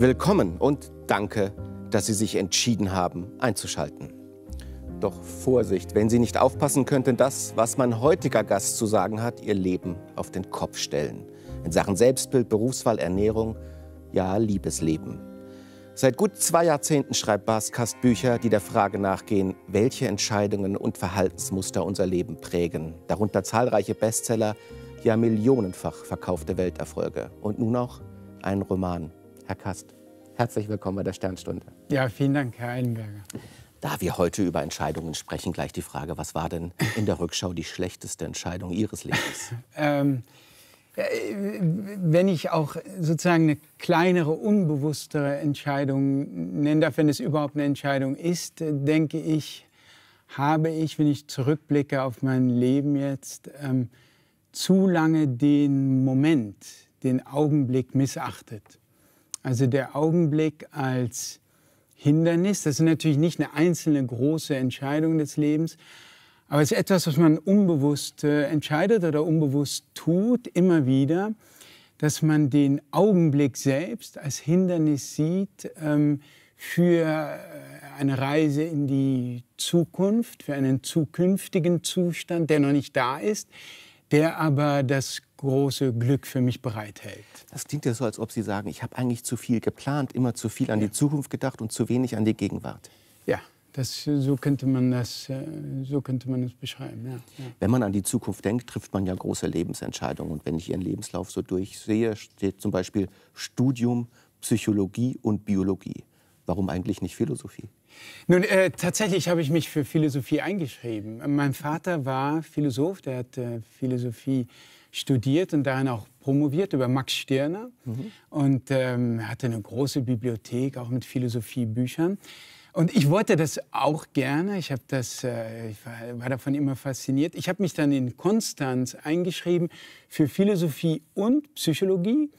Willkommen und danke, dass Sie sich entschieden haben, einzuschalten. Doch Vorsicht, wenn Sie nicht aufpassen, könnte das, was mein heutiger Gast zu sagen hat, Ihr Leben auf den Kopf stellen. In Sachen Selbstbild, Berufswahl, Ernährung, ja, Liebesleben. Seit gut zwei Jahrzehnten schreibt Baskast Bücher, die der Frage nachgehen, welche Entscheidungen und Verhaltensmuster unser Leben prägen. Darunter zahlreiche Bestseller, ja millionenfach verkaufte Welterfolge und nun auch einen Roman Herr Kast, herzlich willkommen bei der Sternstunde. Ja, vielen Dank, Herr Eilenberger. Da wir heute über Entscheidungen sprechen, gleich die Frage, was war denn in der Rückschau die schlechteste Entscheidung Ihres Lebens? ähm, äh, wenn ich auch sozusagen eine kleinere, unbewusstere Entscheidung nennen darf, wenn es überhaupt eine Entscheidung ist, äh, denke ich, habe ich, wenn ich zurückblicke auf mein Leben jetzt, ähm, zu lange den Moment, den Augenblick missachtet. Also der Augenblick als Hindernis, das ist natürlich nicht eine einzelne große Entscheidung des Lebens, aber es ist etwas, was man unbewusst äh, entscheidet oder unbewusst tut, immer wieder, dass man den Augenblick selbst als Hindernis sieht ähm, für äh, eine Reise in die Zukunft, für einen zukünftigen Zustand, der noch nicht da ist, der aber das große Glück für mich bereithält. Das klingt ja so, als ob Sie sagen, ich habe eigentlich zu viel geplant, immer zu viel an die Zukunft gedacht und zu wenig an die Gegenwart. Ja, das, so, könnte man das, äh, so könnte man das beschreiben. Ja, ja. Wenn man an die Zukunft denkt, trifft man ja große Lebensentscheidungen. Und wenn ich Ihren Lebenslauf so durchsehe, steht zum Beispiel Studium, Psychologie und Biologie. Warum eigentlich nicht Philosophie? Nun, äh, tatsächlich habe ich mich für Philosophie eingeschrieben. Mein Vater war Philosoph, der hat äh, Philosophie äh, studiert und darin auch promoviert über Max Stirner mhm. und ähm, hatte eine große Bibliothek, auch mit Philosophiebüchern. Und ich wollte das auch gerne. Ich, das, äh, ich war, war, davon immer fasziniert. Ich habe mich dann in Konstanz eingeschrieben für Philosophie und Psychologie.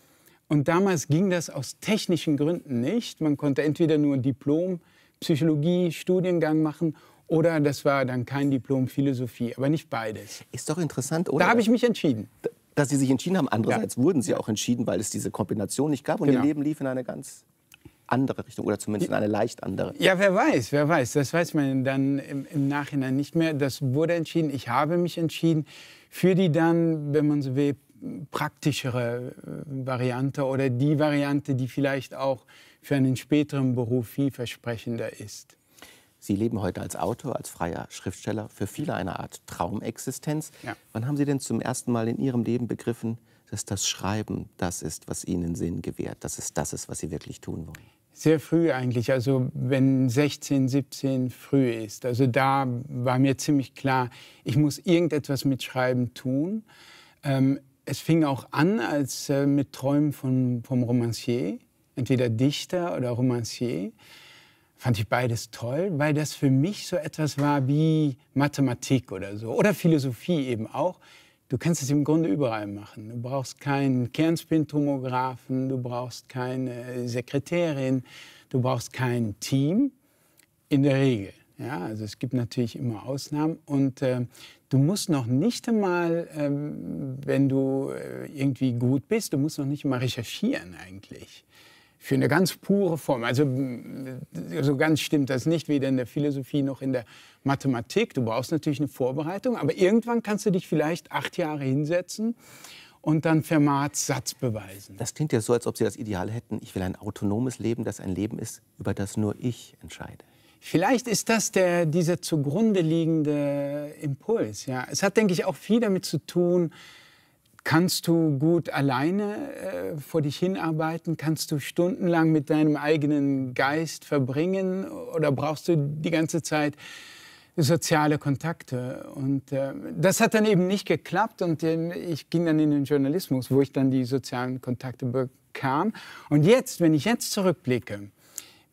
Und damals ging das aus technischen Gründen nicht. Man konnte entweder nur ein Diplom Psychologie Studiengang machen oder das war dann kein Diplom Philosophie, aber nicht beides. Ist doch interessant, oder? Da habe ich mich entschieden. Dass Sie sich entschieden haben. Andererseits ja. wurden Sie auch entschieden, weil es diese Kombination nicht gab und genau. Ihr Leben lief in eine ganz andere Richtung oder zumindest in eine leicht andere. Ja, wer weiß, wer weiß. Das weiß man dann im, im, Nachhinein nicht mehr. Das wurde entschieden. Ich habe mich entschieden für die dann, wenn man so will, praktischere äh, Variante oder die Variante, die vielleicht auch für einen späteren Beruf vielversprechender ist. Sie leben heute als Autor, als freier Schriftsteller, für viele eine Art Traumexistenz. Ja. Wann haben Sie denn zum ersten Mal in Ihrem Leben begriffen, dass das Schreiben das ist, was Ihnen Sinn gewährt, dass es das ist, was Sie wirklich tun wollen? Sehr früh eigentlich, also wenn 16, 17 früh ist. Also da war mir ziemlich klar, ich muss irgendetwas mit Schreiben tun. Ähm, es fing auch an als äh, mit Träumen von, vom Romancier, entweder Dichter oder Romancier fand ich beides toll, weil das für mich so etwas war wie Mathematik oder so oder Philosophie eben auch. Du kannst es im Grunde überall machen. Du brauchst keinen Kernspintomographen, du brauchst keine äh, Sekretärin, du brauchst kein Team in der Regel. Ja, also es gibt natürlich immer Ausnahmen und äh, du musst noch nicht einmal, äh, wenn du äh, irgendwie gut bist, du musst noch nicht mal recherchieren eigentlich für eine ganz pure Form. Also so ganz stimmt das nicht, weder in der Philosophie noch in der Mathematik. Du brauchst natürlich eine Vorbereitung, aber irgendwann kannst du dich vielleicht acht Jahre hinsetzen und dann Fermat Satz beweisen. Das klingt ja so, als ob Sie das Ideal hätten. Ich will ein autonomes Leben, das ein Leben ist, über das nur ich entscheide. Vielleicht ist das der, dieser zugrunde liegende Impuls. Ja. Es hat, denke ich, auch viel damit zu tun, Kannst du gut alleine äh, vor dich hinarbeiten? Kannst du stundenlang mit deinem eigenen Geist verbringen? Oder brauchst du die ganze Zeit soziale Kontakte? Und äh, das hat dann eben nicht geklappt. Und äh, ich ging dann in den Journalismus, wo ich dann die sozialen Kontakte bekam. Und jetzt, wenn ich jetzt zurückblicke,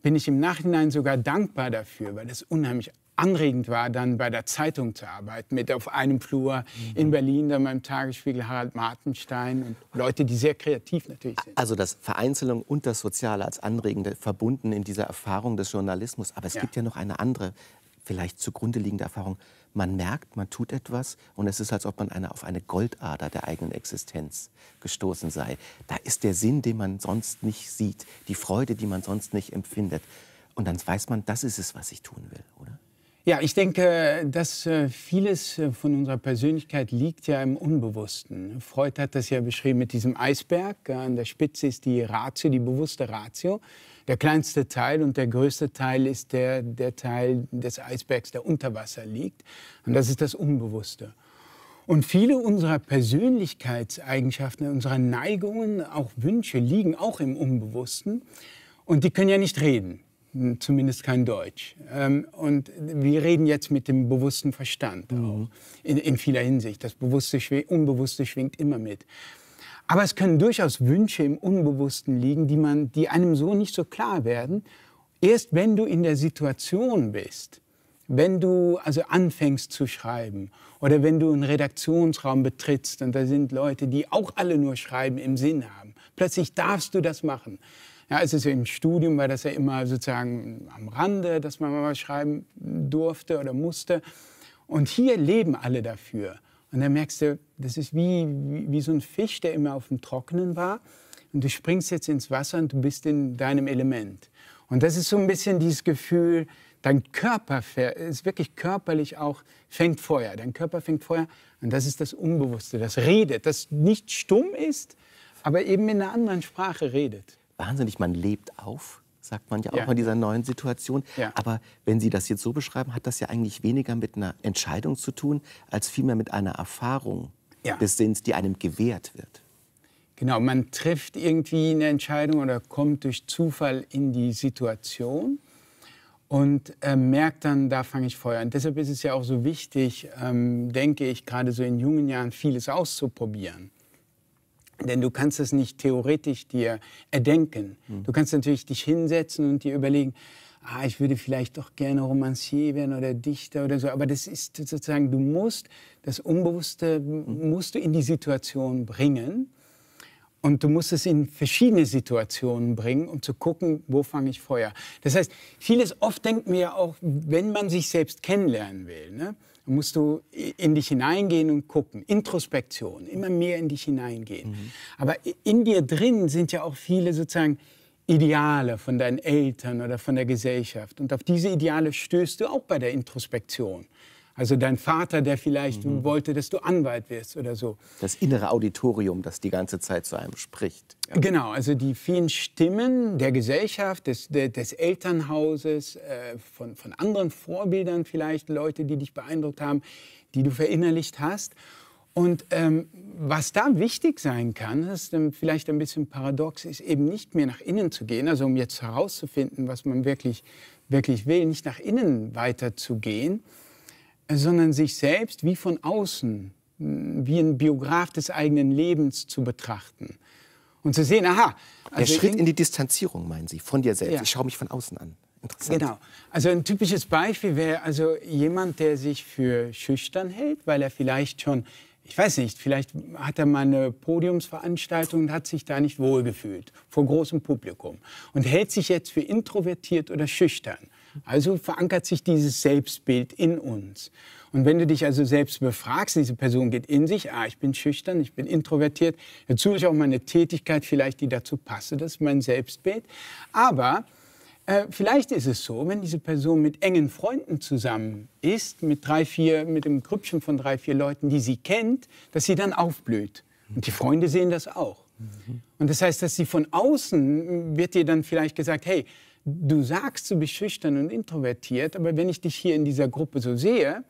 bin ich im Nachhinein sogar dankbar dafür, weil das unheimlich anregend war, dann bei der Zeitung zu arbeiten, mit auf einem Flur mhm. in Berlin, dann beim Tagesspiegel Harald Martenstein und Leute, die sehr kreativ natürlich sind. Also das Vereinzelung und das Soziale als Anregende verbunden in dieser Erfahrung des Journalismus. Aber es ja. gibt ja noch eine andere, vielleicht zugrunde liegende Erfahrung. Man merkt, man tut etwas und es ist, als ob man eine, auf eine Goldader der eigenen Existenz gestoßen sei. Da ist der Sinn, den man sonst nicht sieht, die Freude, die man sonst nicht empfindet. Und dann weiß man, das ist es, was ich tun will, oder? Ja, ich denke, dass äh, vieles äh, von unserer Persönlichkeit liegt ja im Unbewussten. Freud hat das ja beschrieben mit diesem Eisberg. Äh, an der Spitze ist die Ratio, die bewusste Ratio. Der kleinste Teil und der größte Teil ist der, der Teil des Eisbergs, der unter Wasser liegt. Und das ist das Unbewusste. Und viele unserer Persönlichkeitseigenschaften, unserer Neigungen, auch Wünsche liegen auch im Unbewussten. Und die können ja nicht reden. Hm, zumindest kein Deutsch. Ähm, und wir reden jetzt mit dem bewussten Verstand mhm. in, in, vieler Hinsicht. Das Bewusste, Unbewusste schwingt immer mit. Aber es können durchaus Wünsche im Unbewussten liegen, die, man, die einem so nicht so klar werden. Erst wenn du in der Situation bist, wenn du also anfängst zu schreiben oder wenn du einen Redaktionsraum betrittst und da sind Leute, die auch alle nur Schreiben im Sinn haben, plötzlich darfst du das machen. Ja, es ist im Studium, war das ja immer sozusagen am Rande, dass man mal was schreiben durfte oder musste. Und hier leben alle dafür. Und dann merkst du, das ist wie, wie, wie so ein Fisch, der immer auf dem Trockenen war. Und du springst jetzt ins Wasser und du bist in deinem Element. Und das ist so ein bisschen dieses Gefühl, dein Körper ist wirklich körperlich auch, fängt Feuer. Dein Körper fängt Feuer und das ist das Unbewusste, das redet, das nicht stumm ist, aber eben in einer anderen Sprache redet wahnsinnig, man lebt auf, sagt man ja auch ja. in dieser neuen Situation. Ja. Aber wenn Sie das jetzt so beschreiben, hat das ja eigentlich weniger mit einer Entscheidung zu tun, als vielmehr mit einer Erfahrung ja. des Sinns, die einem gewährt wird. Genau, man trifft irgendwie eine Entscheidung oder kommt durch Zufall in die Situation und äh, merkt dann, da fange ich Feuer. an. deshalb ist es ja auch so wichtig, ähm, denke ich, gerade so in jungen Jahren vieles auszuprobieren. Denn du kannst es nicht theoretisch dir erdenken. Mhm. Du kannst natürlich dich hinsetzen und dir überlegen, ah, ich würde vielleicht doch gerne Romancier werden oder Dichter oder so. Aber das ist sozusagen, du musst das Unbewusste mhm. musst du in die Situation bringen. Und du musst es in verschiedene Situationen bringen, um zu gucken, wo fange ich Feuer. Das heißt, vieles oft denken wir ja auch, wenn man sich selbst kennenlernen will. Ne? musst du in dich hineingehen und gucken. Introspektion, immer mehr in dich hineingehen. Mhm. Aber in dir drin sind ja auch viele sozusagen Ideale von deinen Eltern oder von der Gesellschaft. Und auf diese Ideale stößt du auch bei der Introspektion. Also dein Vater, der vielleicht mhm. wollte, dass du Anwalt wirst oder so. Das innere Auditorium, das die ganze Zeit zu einem spricht. Ja. Genau, also die vielen Stimmen der Gesellschaft, des, des Elternhauses, äh, von, von anderen Vorbildern vielleicht, Leute, die dich beeindruckt haben, die du verinnerlicht hast. Und ähm, was da wichtig sein kann, das ist ähm, vielleicht ein bisschen paradox, ist eben nicht mehr nach innen zu gehen, also um jetzt herauszufinden, was man wirklich, wirklich will, nicht nach innen weiterzugehen, sondern sich selbst wie von außen, hm, wie ein Biograf des eigenen Lebens zu betrachten. Und zu sehen, aha. Also Der Schritt in, die Distanzierung, meinen Sie, von dir selbst. Ja. Ich schaue mich von außen an. Genau. Also ein typisches Beispiel wäre also jemand, der sich für schüchtern hält, weil er vielleicht schon, ich weiß nicht, vielleicht hat er mal eine Podiumsveranstaltung und hat sich da nicht wohlgefühlt vor großem Publikum und hält sich jetzt für introvertiert oder schüchtern. Also verankert sich dieses Selbstbild in uns. Und wenn du dich also selbst befragst, diese Person geht in sich, ah, ich bin schüchtern, ich bin introvertiert, dazu ist auch meine Tätigkeit vielleicht, die dazu passe, das ist mein Selbstbild. Aber äh, vielleicht ist es so, wenn diese Person mit engen Freunden zusammen ist, mit drei, vier, mit einem Grüppchen von drei, vier Leuten, die sie kennt, dass sie dann aufblüht. Und die Freunde sehen das auch. Mhm. Und das heißt, dass sie von außen wird dir dann vielleicht gesagt, hey, du sagst, du bist schüchtern und introvertiert, aber wenn ich dich hier in dieser Gruppe so sehe,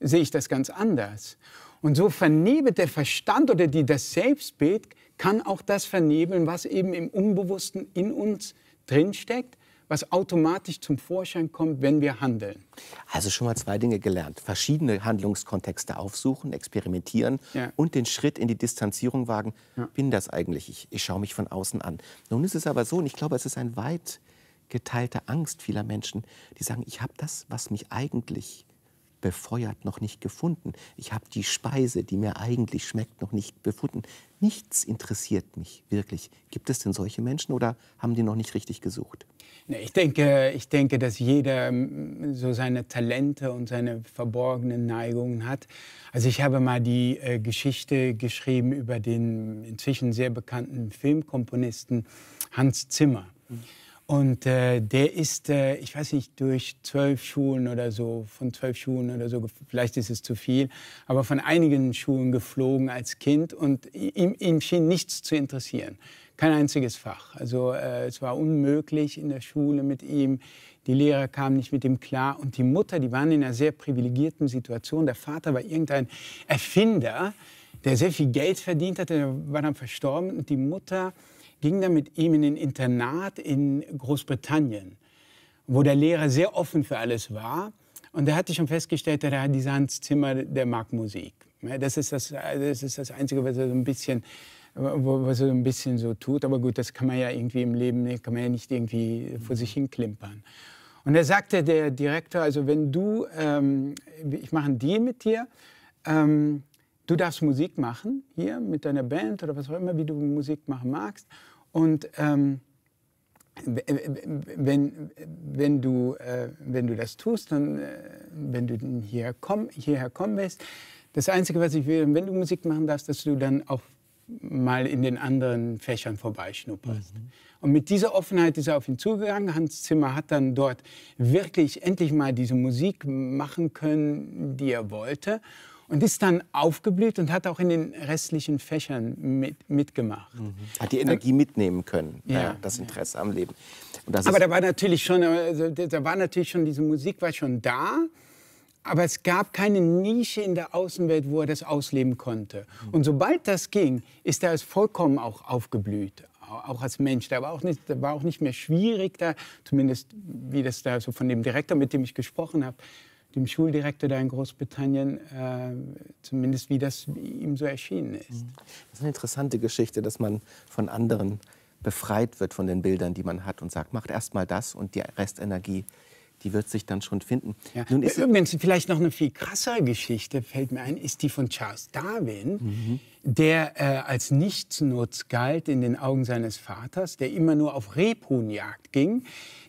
sehe ich das ganz anders. Und so vernebelt der Verstand oder die, das Selbstbild kann auch das vernebeln, was eben im Unbewussten in uns drinsteckt, was automatisch zum Vorschein kommt, wenn wir handeln. Also schon mal zwei Dinge gelernt. Verschiedene Handlungskontexte aufsuchen, experimentieren ja. und den Schritt in die Distanzierung wagen. Ja. Bin das eigentlich? Ich, ich schaue mich von außen an. Nun ist es aber so, und ich glaube, es ist ein weit geteilte Angst vieler Menschen, die sagen, ich habe das, was mich eigentlich befeuert, noch nicht gefunden. Ich habe die Speise, die mir eigentlich schmeckt, noch nicht befunden. Nichts interessiert mich wirklich. Gibt es denn solche Menschen oder haben die noch nicht richtig gesucht? Ich denke, ich denke, dass jeder mm, so seine Talente und seine verborgenen Neigungen hat. Also ich habe mal die äh, Geschichte geschrieben über den inzwischen sehr bekannten Filmkomponisten Hans Zimmer. Mhm und äh, der ist, äh, ich weiß nicht, durch zwölf Schulen oder so, von zwölf Schulen oder so, vielleicht ist es zu viel, aber von einigen Schulen geflogen als Kind und ihm, ihm schien nichts zu interessieren. Kein einziges Fach. Also äh, es war unmöglich in der Schule mit ihm. Die Lehrer kamen nicht mit ihm klar. Und die Mutter, die waren in einer sehr privilegierten Situation. Der Vater war irgendein Erfinder, der sehr viel Geld verdient hatte, der war dann verstorben. Und die Mutter ging dann mit ihm in ein Internat in Großbritannien, wo der Lehrer sehr offen für alles war. Und er hatte schon festgestellt, der hat Hans Zimmer, der mag Musik. Das ist das, das ist das Einzige, was er so ein bisschen was er so ein bisschen so tut. Aber gut, das kann man ja irgendwie im Leben, ne, kann man ja nicht irgendwie vor sich hin klimpern. Und er sagte der Direktor, also wenn du, ähm, ich mache einen Deal mit dir, ähm, du darfst Musik machen hier mit deiner Band oder was auch immer, wie du Musik machen magst. Und ähm, wenn, wenn, du, äh, wenn du das tust, dann, äh, wenn du hierher, komm, hierher kommen willst, das Einzige, was ich will, wenn du Musik machen darfst, dass du dann auch mal in den anderen Fächern vorbeischnupperst. Mhm. Und mit dieser Offenheit ist er auf ihn zugegangen. Hans Zimmer hat dann dort wirklich endlich mal diese Musik machen können, die er wollte und ist dann aufgeblüht und hat auch in den restlichen Fächern mit, mitgemacht. Mhm. Hat die Energie mitnehmen können, ja, ja das Interesse ja. am Leben. aber da war natürlich schon, also, da war natürlich schon diese Musik war schon da. Aber es gab keine Nische in der Außenwelt, wo er das ausleben konnte. Mhm. Und sobald das ging, ist er als vollkommen auch aufgeblüht auch als Mensch. Da war auch nicht, da war auch nicht mehr schwierig, da, zumindest wie das da so von dem Direktor, mit dem ich gesprochen habe, dem Schuldirektor da in Großbritannien, äh, zumindest wie das ihm so erschienen ist. Mhm. Das ist eine interessante Geschichte, dass man von anderen befreit wird von den Bildern, die man hat und sagt, macht erst mal das und die Restenergie, die wird sich dann schon finden. Ja. Nun ist Übrigens, vielleicht noch eine viel krassere Geschichte, fällt mir ein, ist die von Charles Darwin, mhm. der äh, als nichtsnutz galt in den Augen seines Vaters, der immer nur auf Rebhuhnjagd ging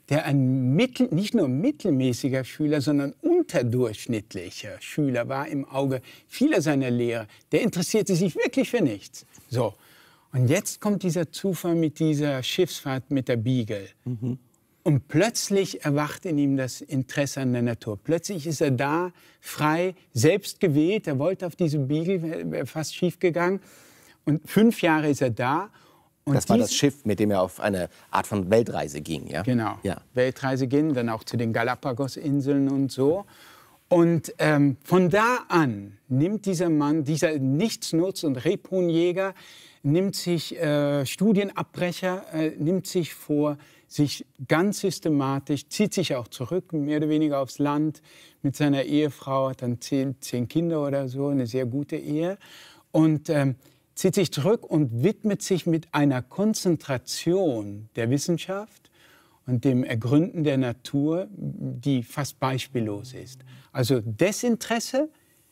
der ein mittel, nicht nur mittelmäßiger Schüler, sondern unterdurchschnittlicher Schüler war im Auge vieler seiner Lehrer. Der interessierte sich wirklich für nichts. So. Und jetzt kommt dieser Zufall mit dieser Schiffsfahrt mit der Beagle. Mhm. Und plötzlich erwacht in ihm das Interesse an der Natur. Plötzlich ist er da, frei, selbst gewählt. Er wollte auf diese Beagle, wäre fast schief gegangen. Und fünf Jahre ist er da und das war das Schiff, mit dem er auf eine Art von Weltreise ging, ja? Genau. Ja. Weltreise ging, dann auch zu den Galapagos-Inseln und so. Und ähm, von da an nimmt dieser Mann, dieser Nichtsnutz- und Rebhuhnjäger, nimmt sich äh, Studienabbrecher, äh, nimmt sich vor, sich ganz systematisch, zieht sich auch zurück, mehr oder weniger aufs Land mit seiner Ehefrau, hat dann zehn, zehn Kinder oder so, eine sehr gute Ehe. Und ähm, zieht sich zurück und widmet sich mit einer Konzentration der Wissenschaft und dem Ergründen der Natur, die fast beispiellos ist. Also Desinteresse,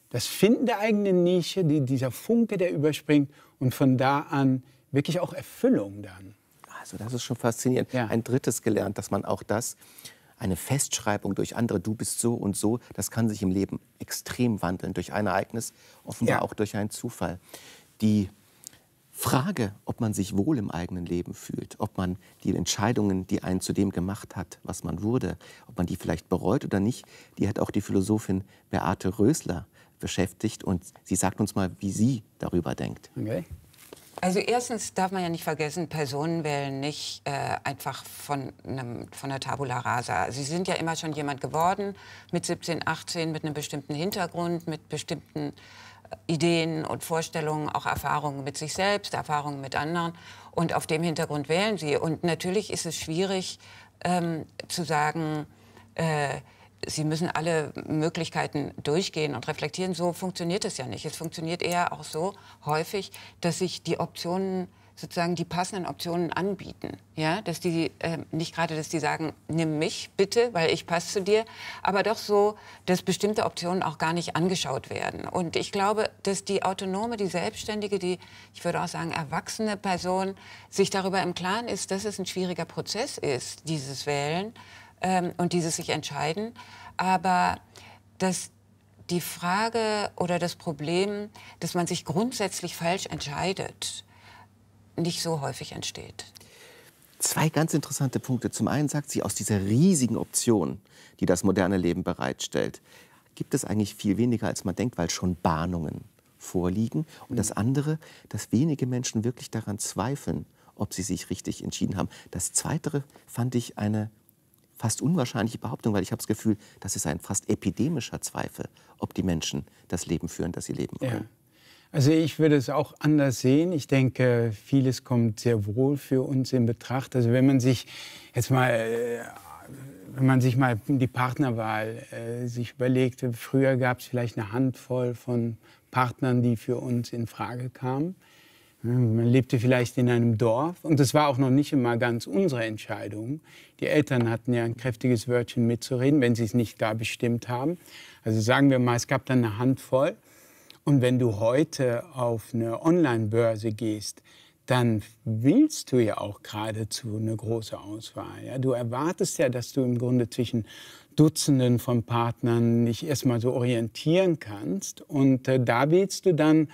das Finden der eigenen Nische, die, dieser Funke, der überspringt und von da an wirklich auch Erfüllung dann. Also das ist schon faszinierend. Ja. Ein drittes gelernt, dass man auch das, eine Festschreibung durch andere, du bist so und so, das kann sich im Leben extrem wandeln, durch ein Ereignis, offenbar ja. auch durch einen Zufall die Frage, ob man sich wohl im eigenen Leben fühlt, ob man die Entscheidungen, die einen zu dem gemacht hat, was man wurde, ob man die vielleicht bereut oder nicht, die hat auch die Philosophin Beate Rösler beschäftigt und sie sagt uns mal, wie sie darüber denkt. Okay. Also erstens darf man ja nicht vergessen, Personen wählen nicht äh, einfach von, einem, von der Tabula rasa. Sie sind ja immer schon jemand geworden mit 17, 18, mit einem bestimmten Hintergrund, mit bestimmten Ideen und Vorstellungen, auch Erfahrungen mit sich selbst, Erfahrungen mit anderen. Und auf dem Hintergrund wählen sie. Und natürlich ist es schwierig ähm, zu sagen, äh, sie müssen alle Möglichkeiten durchgehen und reflektieren. So funktioniert es ja nicht. Es funktioniert eher auch so häufig, dass sich die Optionen sozusagen die passenden Optionen anbieten. Ja, dass die äh, nicht gerade, dass die sagen, nimm mich bitte, weil ich passe zu dir, aber doch so, dass bestimmte Optionen auch gar nicht angeschaut werden. Und ich glaube, dass die Autonome, die Selbstständige, die, ich würde auch sagen, erwachsene Person sich darüber im Klaren ist, dass es ein schwieriger Prozess ist, dieses Wählen ähm, und dieses sich entscheiden. Aber dass die Frage oder das Problem, dass man sich grundsätzlich falsch entscheidet, nicht so häufig entsteht. Zwei ganz interessante Punkte. Zum einen sagt sie, aus dieser riesigen Option, die das moderne Leben bereitstellt, gibt es eigentlich viel weniger, als man denkt, weil schon Bahnungen vorliegen. Und das mhm. andere, dass wenige Menschen wirklich daran zweifeln, ob sie sich richtig entschieden haben. Das Zweite fand ich eine fast unwahrscheinliche Behauptung, weil ich habe das Gefühl, das ist ein fast epidemischer Zweifel, ob die Menschen das Leben führen, das sie leben wollen. Ja. Also ich würde es auch anders sehen. Ich denke, vieles kommt sehr wohl für uns in Betracht. Also wenn man sich jetzt mal äh, wenn man sich mal die Partnerwahl äh, sich überlegt, früher gab es vielleicht eine Handvoll von Partnern, die für uns in Frage kamen. Man lebte vielleicht in einem Dorf und das war auch noch nicht immer ganz unsere Entscheidung. Die Eltern hatten ja ein kräftiges Wörtchen mitzureden, wenn sie es nicht gar bestimmt haben. Also sagen wir mal, es gab dann eine Handvoll und wenn du heute auf eine Online-Börse gehst, dann willst du ja auch geradezu eine große Auswahl. Ja? Du erwartest ja, dass du im Grunde zwischen Dutzenden von Partnern dich erstmal so orientieren kannst. Und äh, da willst du dann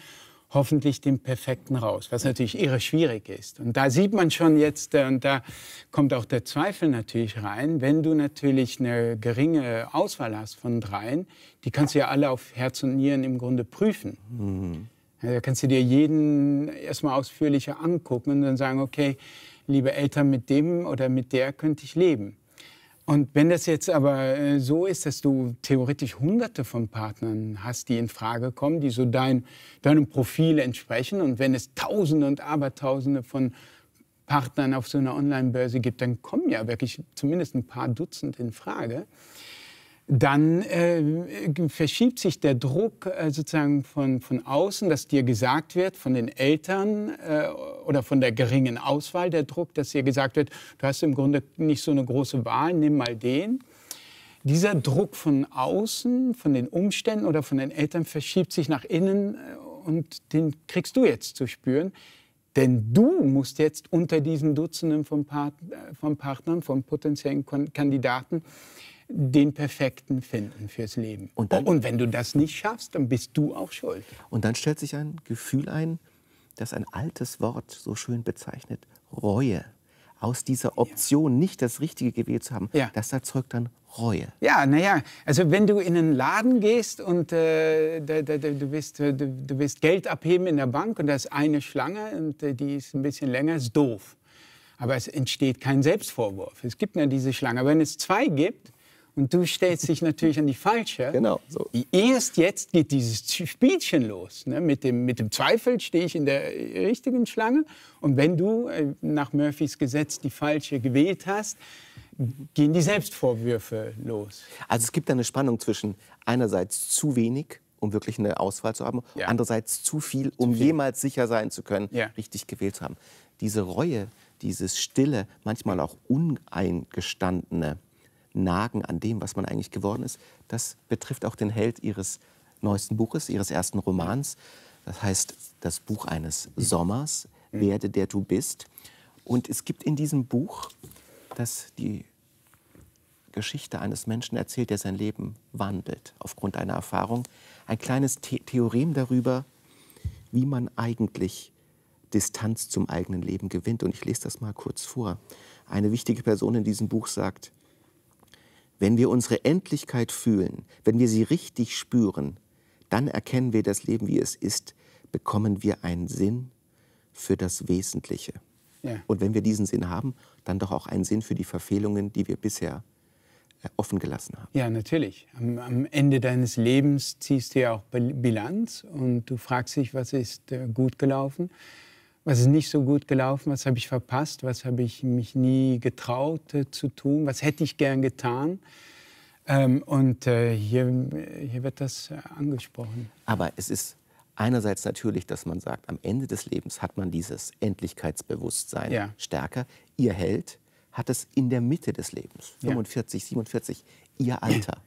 hoffentlich den perfekten raus, was natürlich eher schwierig ist. Und da sieht man schon jetzt, äh, und da kommt auch der Zweifel natürlich rein, wenn du natürlich eine geringe Auswahl hast von dreien, die kannst du ja alle auf Herz und Nieren im Grunde prüfen. Mhm. Also da kannst du dir jeden erstmal ausführlicher angucken und dann sagen, okay, liebe Eltern, mit dem oder mit der könnte ich leben. Und wenn das jetzt aber äh, so ist, dass du theoretisch hunderte von Partnern hast, die in Frage kommen, die so dein, deinem Profil entsprechen, und wenn es Tausende und Abertausende von Partnern auf so einer Online-Börse gibt, dann kommen ja wirklich zumindest ein paar Dutzend in Frage dann äh, verschiebt sich der Druck äh, sozusagen von, von außen, dass dir gesagt wird, von den Eltern äh, oder von der geringen Auswahl der Druck, dass dir gesagt wird, du hast im Grunde nicht so eine große Wahl, nimm mal den. Dieser Druck von außen, von den Umständen oder von den Eltern verschiebt sich nach innen äh, und den kriegst du jetzt zu spüren. Denn du musst jetzt unter diesen Dutzenden von, Part äh, von Partnern, von potenziellen Kandidaten den perfekten finden fürs Leben. Und, dann, und wenn du das nicht schaffst, dann bist du auch schuld. Und dann stellt sich ein Gefühl ein, das ein altes Wort so schön bezeichnet, Reue. Aus dieser Option, ja. nicht das Richtige gewählt zu haben, ja. das erzeugt dann Reue. Ja, naja, also wenn du in einen Laden gehst und äh, da, da, du, willst, äh, du, du willst Geld abheben in der Bank und da ist eine Schlange und äh, die ist ein bisschen länger, ist doof. Aber es entsteht kein Selbstvorwurf. Es gibt nur diese Schlange. Aber wenn es zwei gibt, und du stellst dich natürlich an die falsche. Genau. So. Erst jetzt geht dieses Spielchen los. Ne? Mit, dem, mit dem Zweifel stehe ich in der äh, richtigen Schlange. Und wenn du äh, nach Murphys Gesetz die falsche gewählt hast, gehen die Selbstvorwürfe los. Also es gibt eine Spannung zwischen einerseits zu wenig um wirklich eine Auswahl zu haben, ja. andererseits zu viel, um zu viel. jemals sicher sein zu können, ja. richtig gewählt zu haben. Diese Reue, dieses stille, manchmal auch uneingestandene, Nagen an dem, was man eigentlich geworden ist, das betrifft auch den Held ihres neuesten Buches, ihres ersten Romans. Das heißt, das Buch eines Sommers, Werde der du bist. Und es gibt in diesem Buch, das die Geschichte eines Menschen erzählt, der sein Leben wandelt aufgrund einer Erfahrung, ein kleines The Theorem darüber, wie man eigentlich Distanz zum eigenen Leben gewinnt. Und ich lese das mal kurz vor. Eine wichtige Person in diesem Buch sagt, wenn wir unsere Endlichkeit fühlen, wenn wir sie richtig spüren, dann erkennen wir das Leben, wie es ist, bekommen wir einen Sinn für das Wesentliche. Ja. Und wenn wir diesen Sinn haben, dann doch auch einen Sinn für die Verfehlungen, die wir bisher äh, offen gelassen haben. Ja, natürlich. Am, am, Ende deines Lebens ziehst du ja auch Bilanz und du fragst dich, was ist äh, gut gelaufen was ist nicht so gut gelaufen, was habe ich verpasst, was habe ich mich nie getraut äh, zu tun, was hätte ich gern getan. Ähm, und äh, hier, hier wird das äh, angesprochen. Aber es ist einerseits natürlich, dass man sagt, am Ende des Lebens hat man dieses Endlichkeitsbewusstsein ja. stärker. Ihr Held hat es in der Mitte des Lebens, 45, ja. 47, ihr Alter.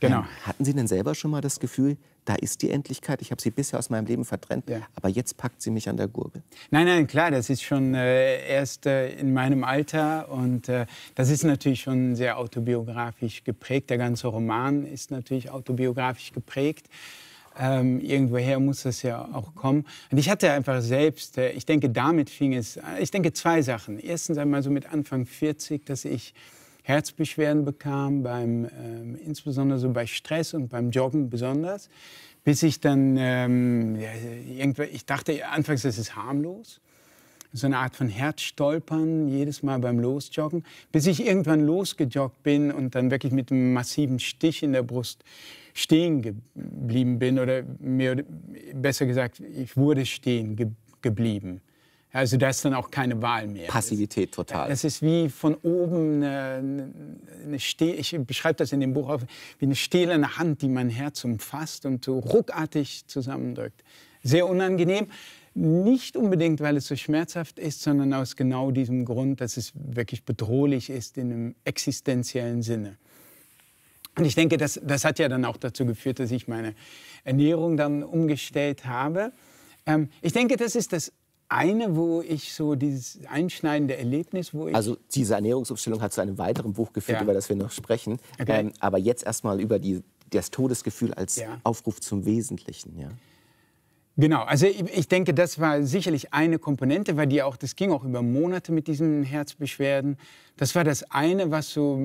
Genau. Ähm, hatten Sie denn selber schon mal das Gefühl, da ist die Endlichkeit, ich habe sie bisher aus meinem Leben verdrängt, ja. aber jetzt packt sie mich an der Gurgel? Nein, nein, klar, das ist schon äh, erst äh, in meinem Alter und äh, das ist natürlich schon sehr autobiografisch geprägt. Der ganze Roman ist natürlich autobiografisch geprägt. Ähm, irgendwoher muss das ja auch kommen. Und ich hatte einfach selbst, äh, ich denke, damit fing es, äh, ich denke, zwei Sachen. Erstens einmal so mit Anfang 40, dass ich Herzbeschwerden bekam, beim, ähm, insbesondere so bei Stress und beim Joggen besonders. Bis ich dann, ähm, ja, irgendwann, ich dachte anfangs, es ist harmlos. So eine Art von Herzstolpern jedes Mal beim Losjoggen. Bis ich irgendwann losgejoggt bin und dann wirklich mit einem massiven Stich in der Brust stehen geblieben bin. Oder mir, besser gesagt, ich wurde stehen ge geblieben. Also da ist dann auch keine Wahl mehr. Passivität total. Das ist wie von oben eine, eine Ste ich beschreibe das in dem Buch auch, wie eine stählerne Hand, die mein Herz umfasst und so ruckartig zusammendrückt. Sehr unangenehm. Nicht unbedingt, weil es so schmerzhaft ist, sondern aus genau diesem Grund, dass es wirklich bedrohlich ist in einem existenziellen Sinne. Und ich denke, das, das hat ja dann auch dazu geführt, dass ich meine Ernährung dann umgestellt habe. Ähm, ich denke, das ist das eine, wo ich so dieses einschneidende Erlebnis, wo ich. Also diese Ernährungsumstellung hat zu einem weiteren Buch geführt, ja. über das wir noch sprechen. Okay. Ähm, aber jetzt erstmal über die, das Todesgefühl als ja. Aufruf zum Wesentlichen. Ja. Genau, also ich denke, das war sicherlich eine Komponente, weil die auch, das ging auch über Monate mit diesen Herzbeschwerden. Das war das eine, was so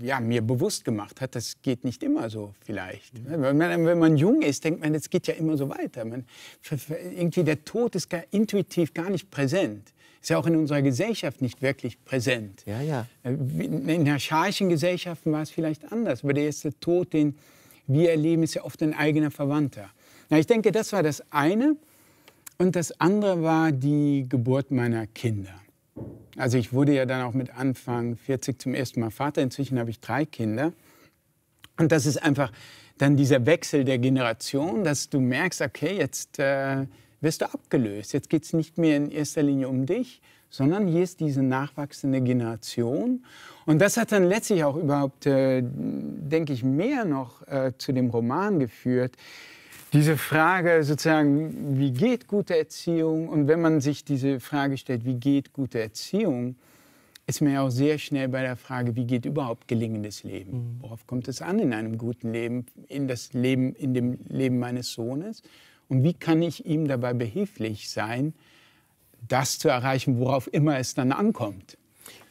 ja, mir bewusst gemacht hat, das geht nicht immer so vielleicht. Mhm. Wenn, man, wenn man jung ist, denkt man, das geht ja immer so weiter. Man, irgendwie der Tod ist gar, intuitiv gar nicht präsent. Ist ja auch in unserer Gesellschaft nicht wirklich präsent. Ja, ja. Äh, in archaischen Gesellschaften war es vielleicht anders, aber der erste Tod, den wir erleben, ist ja oft ein eigener Verwandter. Ja, ich denke, das war das eine. Und das andere war die Geburt meiner Kinder. Also ich wurde ja dann auch mit Anfang 40 zum ersten Mal Vater. Inzwischen habe ich drei Kinder. Und das ist einfach dann dieser Wechsel der Generation, dass du merkst, okay, jetzt äh, wirst du abgelöst. Jetzt geht es nicht mehr in erster Linie um dich, sondern hier ist diese nachwachsende Generation. Und das hat dann letztlich auch überhaupt, äh, denke ich, mehr noch äh, zu dem Roman geführt, diese Frage sozusagen, wie geht gute Erziehung? Und wenn man sich diese Frage stellt, wie geht gute Erziehung, ist man ja auch sehr schnell bei der Frage, wie geht überhaupt gelingendes Leben? Mhm. Worauf kommt es an in einem guten Leben, in das Leben, in dem Leben meines Sohnes? Und wie kann ich ihm dabei behilflich sein, das zu erreichen, worauf immer es dann ankommt?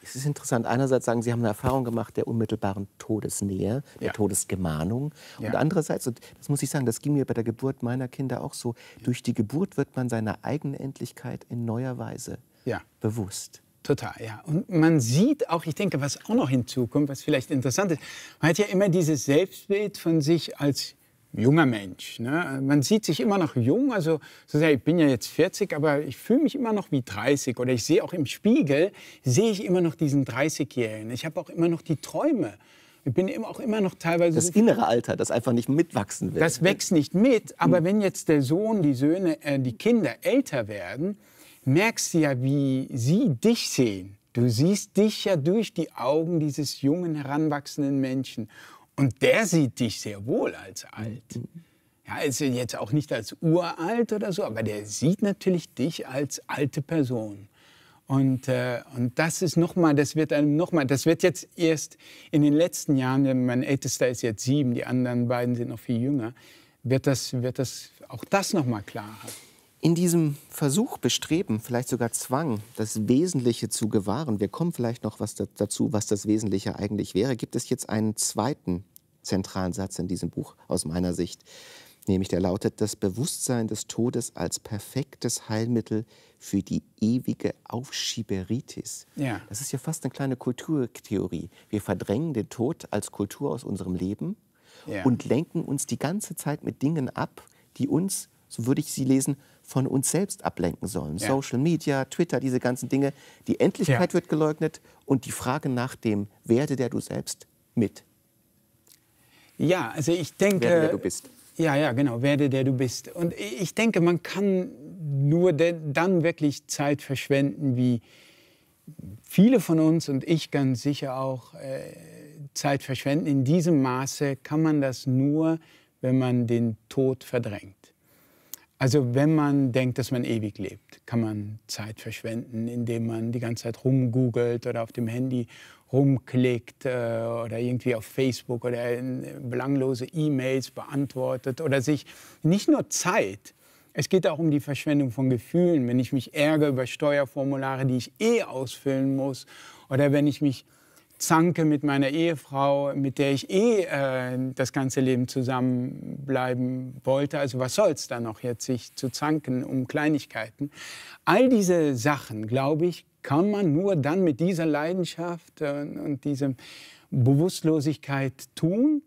es ist interessant, einerseits sagen Sie, haben eine Erfahrung gemacht der unmittelbaren Todesnähe, der ja. Todesgemahnung. Ja. Und andererseits, und das muss ich sagen, das ging mir bei der Geburt meiner Kinder auch so, durch die Geburt wird man seiner eigenen Endlichkeit in neuer Weise ja. bewusst. Total, ja. Und man sieht auch, ich denke, was auch noch hinzukommt, was vielleicht interessant ist, man hat ja immer dieses Selbstbild von sich als junger Mensch. Ne? Man sieht sich immer noch jung. Also ich bin ja jetzt 40, aber ich fühle mich immer noch wie 30. Oder ich sehe auch im Spiegel, sehe ich immer noch diesen 30-Jährigen. Ich habe auch immer noch die Träume. Ich bin auch immer noch teilweise. Das innere Alter, das einfach nicht mitwachsen will. Das wächst nicht mit, hm. aber hm. wenn jetzt der Sohn, die Söhne, äh, die Kinder älter werden, merkst du ja, wie sie dich sehen. Du siehst dich ja durch die Augen dieses jungen, heranwachsenden Menschen. Und der sieht dich sehr wohl als alt. Mhm. Ja, also jetzt auch nicht als uralt oder so, aber der sieht natürlich dich als alte Person. Und, äh, und das ist nochmal, das wird einem nochmal, das wird jetzt erst in den letzten Jahren, denn mein Ältester ist jetzt sieben, die anderen beiden sind noch viel jünger, wird das, wird das auch das nochmal klarer. In diesem Versuch, Bestreben, vielleicht sogar Zwang, das Wesentliche zu gewahren, wir kommen vielleicht noch was dazu, was das Wesentliche eigentlich wäre, gibt es jetzt einen zweiten zentralen Satz in diesem Buch aus meiner Sicht, nämlich der lautet, das Bewusstsein des Todes als perfektes Heilmittel für die ewige Aufschieberitis. Ja. Das ist ja fast eine kleine Kulturtheorie. Wir verdrängen den Tod als Kultur aus unserem Leben ja. und lenken uns die ganze Zeit mit Dingen ab, die uns, so würde ich sie lesen, von uns selbst ablenken sollen. Ja. Social Media, Twitter, diese ganzen Dinge. Die Endlichkeit wird geleugnet und die Frage nach dem Werde der du selbst mit. Ja, also ich denke. Werde, der du bist. Ja, ja, genau. Werde, der du bist. Und ich denke, man kann nur dann wirklich Zeit verschwenden, wie viele von uns und ich ganz sicher auch äh, Zeit verschwenden. In diesem Maße kann man das nur, wenn man den Tod verdrängt. Also wenn man denkt, dass man ewig lebt, kann man Zeit verschwenden, indem man die ganze Zeit rumgoogelt oder auf dem Handy rumklickt äh, oder irgendwie auf Facebook oder belanglose E-Mails beantwortet oder sich nicht nur Zeit, es geht auch um die Verschwendung von Gefühlen, wenn ich mich ärgere über Steuerformulare, die ich eh ausfüllen muss oder wenn ich mich zanke mit meiner Ehefrau, mit der ich eh äh, das ganze Leben zusammenbleiben wollte. Also was soll's da noch jetzt, sich zu zanken um Kleinigkeiten? All diese Sachen, glaube ich, kann man nur dann mit dieser Leidenschaft äh, und dieser Bewusstlosigkeit tun,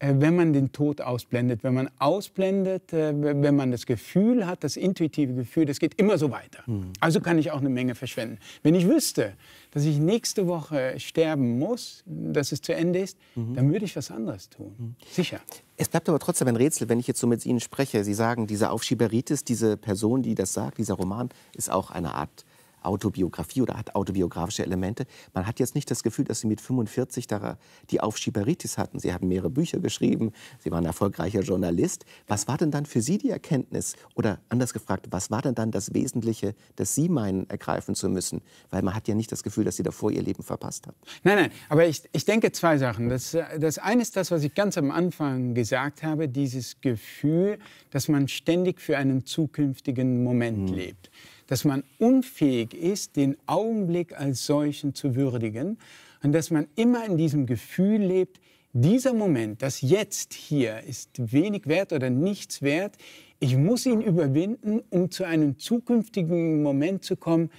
äh, wenn man den Tod ausblendet, wenn man ausblendet, äh, wenn man das Gefühl hat, das intuitive Gefühl, das geht immer so weiter. Mhm. Also kann ich auch eine Menge verschwenden. Wenn ich wüsste, dass ich nächste Woche sterben muss, dass es zu Ende ist, mhm. dann würde ich was anderes tun. Mhm. Sicher. Es bleibt aber trotzdem ein Rätsel, wenn ich jetzt so mit Ihnen spreche. Sie sagen, diese Aufschieberitis, diese Person, die das sagt, dieser Roman, ist auch eine Art Autobiografie oder hat autobiografische Elemente. Man hat jetzt nicht das Gefühl, dass sie mit 45 da die Aufschieberitis hatten. Sie haben mehrere Bücher geschrieben, sie waren erfolgreicher Journalist. Was war denn dann für Sie die Erkenntnis? Oder anders gefragt, was war denn dann das Wesentliche, das Sie meinen, ergreifen zu müssen? Weil man hat ja nicht das Gefühl, dass Sie davor Ihr Leben verpasst haben. Nein, nein, aber ich, ich denke zwei Sachen. Das, das eine ist das, was ich ganz am Anfang gesagt habe, dieses Gefühl, dass man ständig für einen zukünftigen Moment hm. lebt dass man unfähig ist, den Augenblick als solchen zu würdigen und dass man immer in diesem Gefühl lebt, dieser Moment, das Jetzt hier, ist wenig wert oder nichts wert. Ich muss ihn überwinden, um zu einem zukünftigen Moment zu kommen,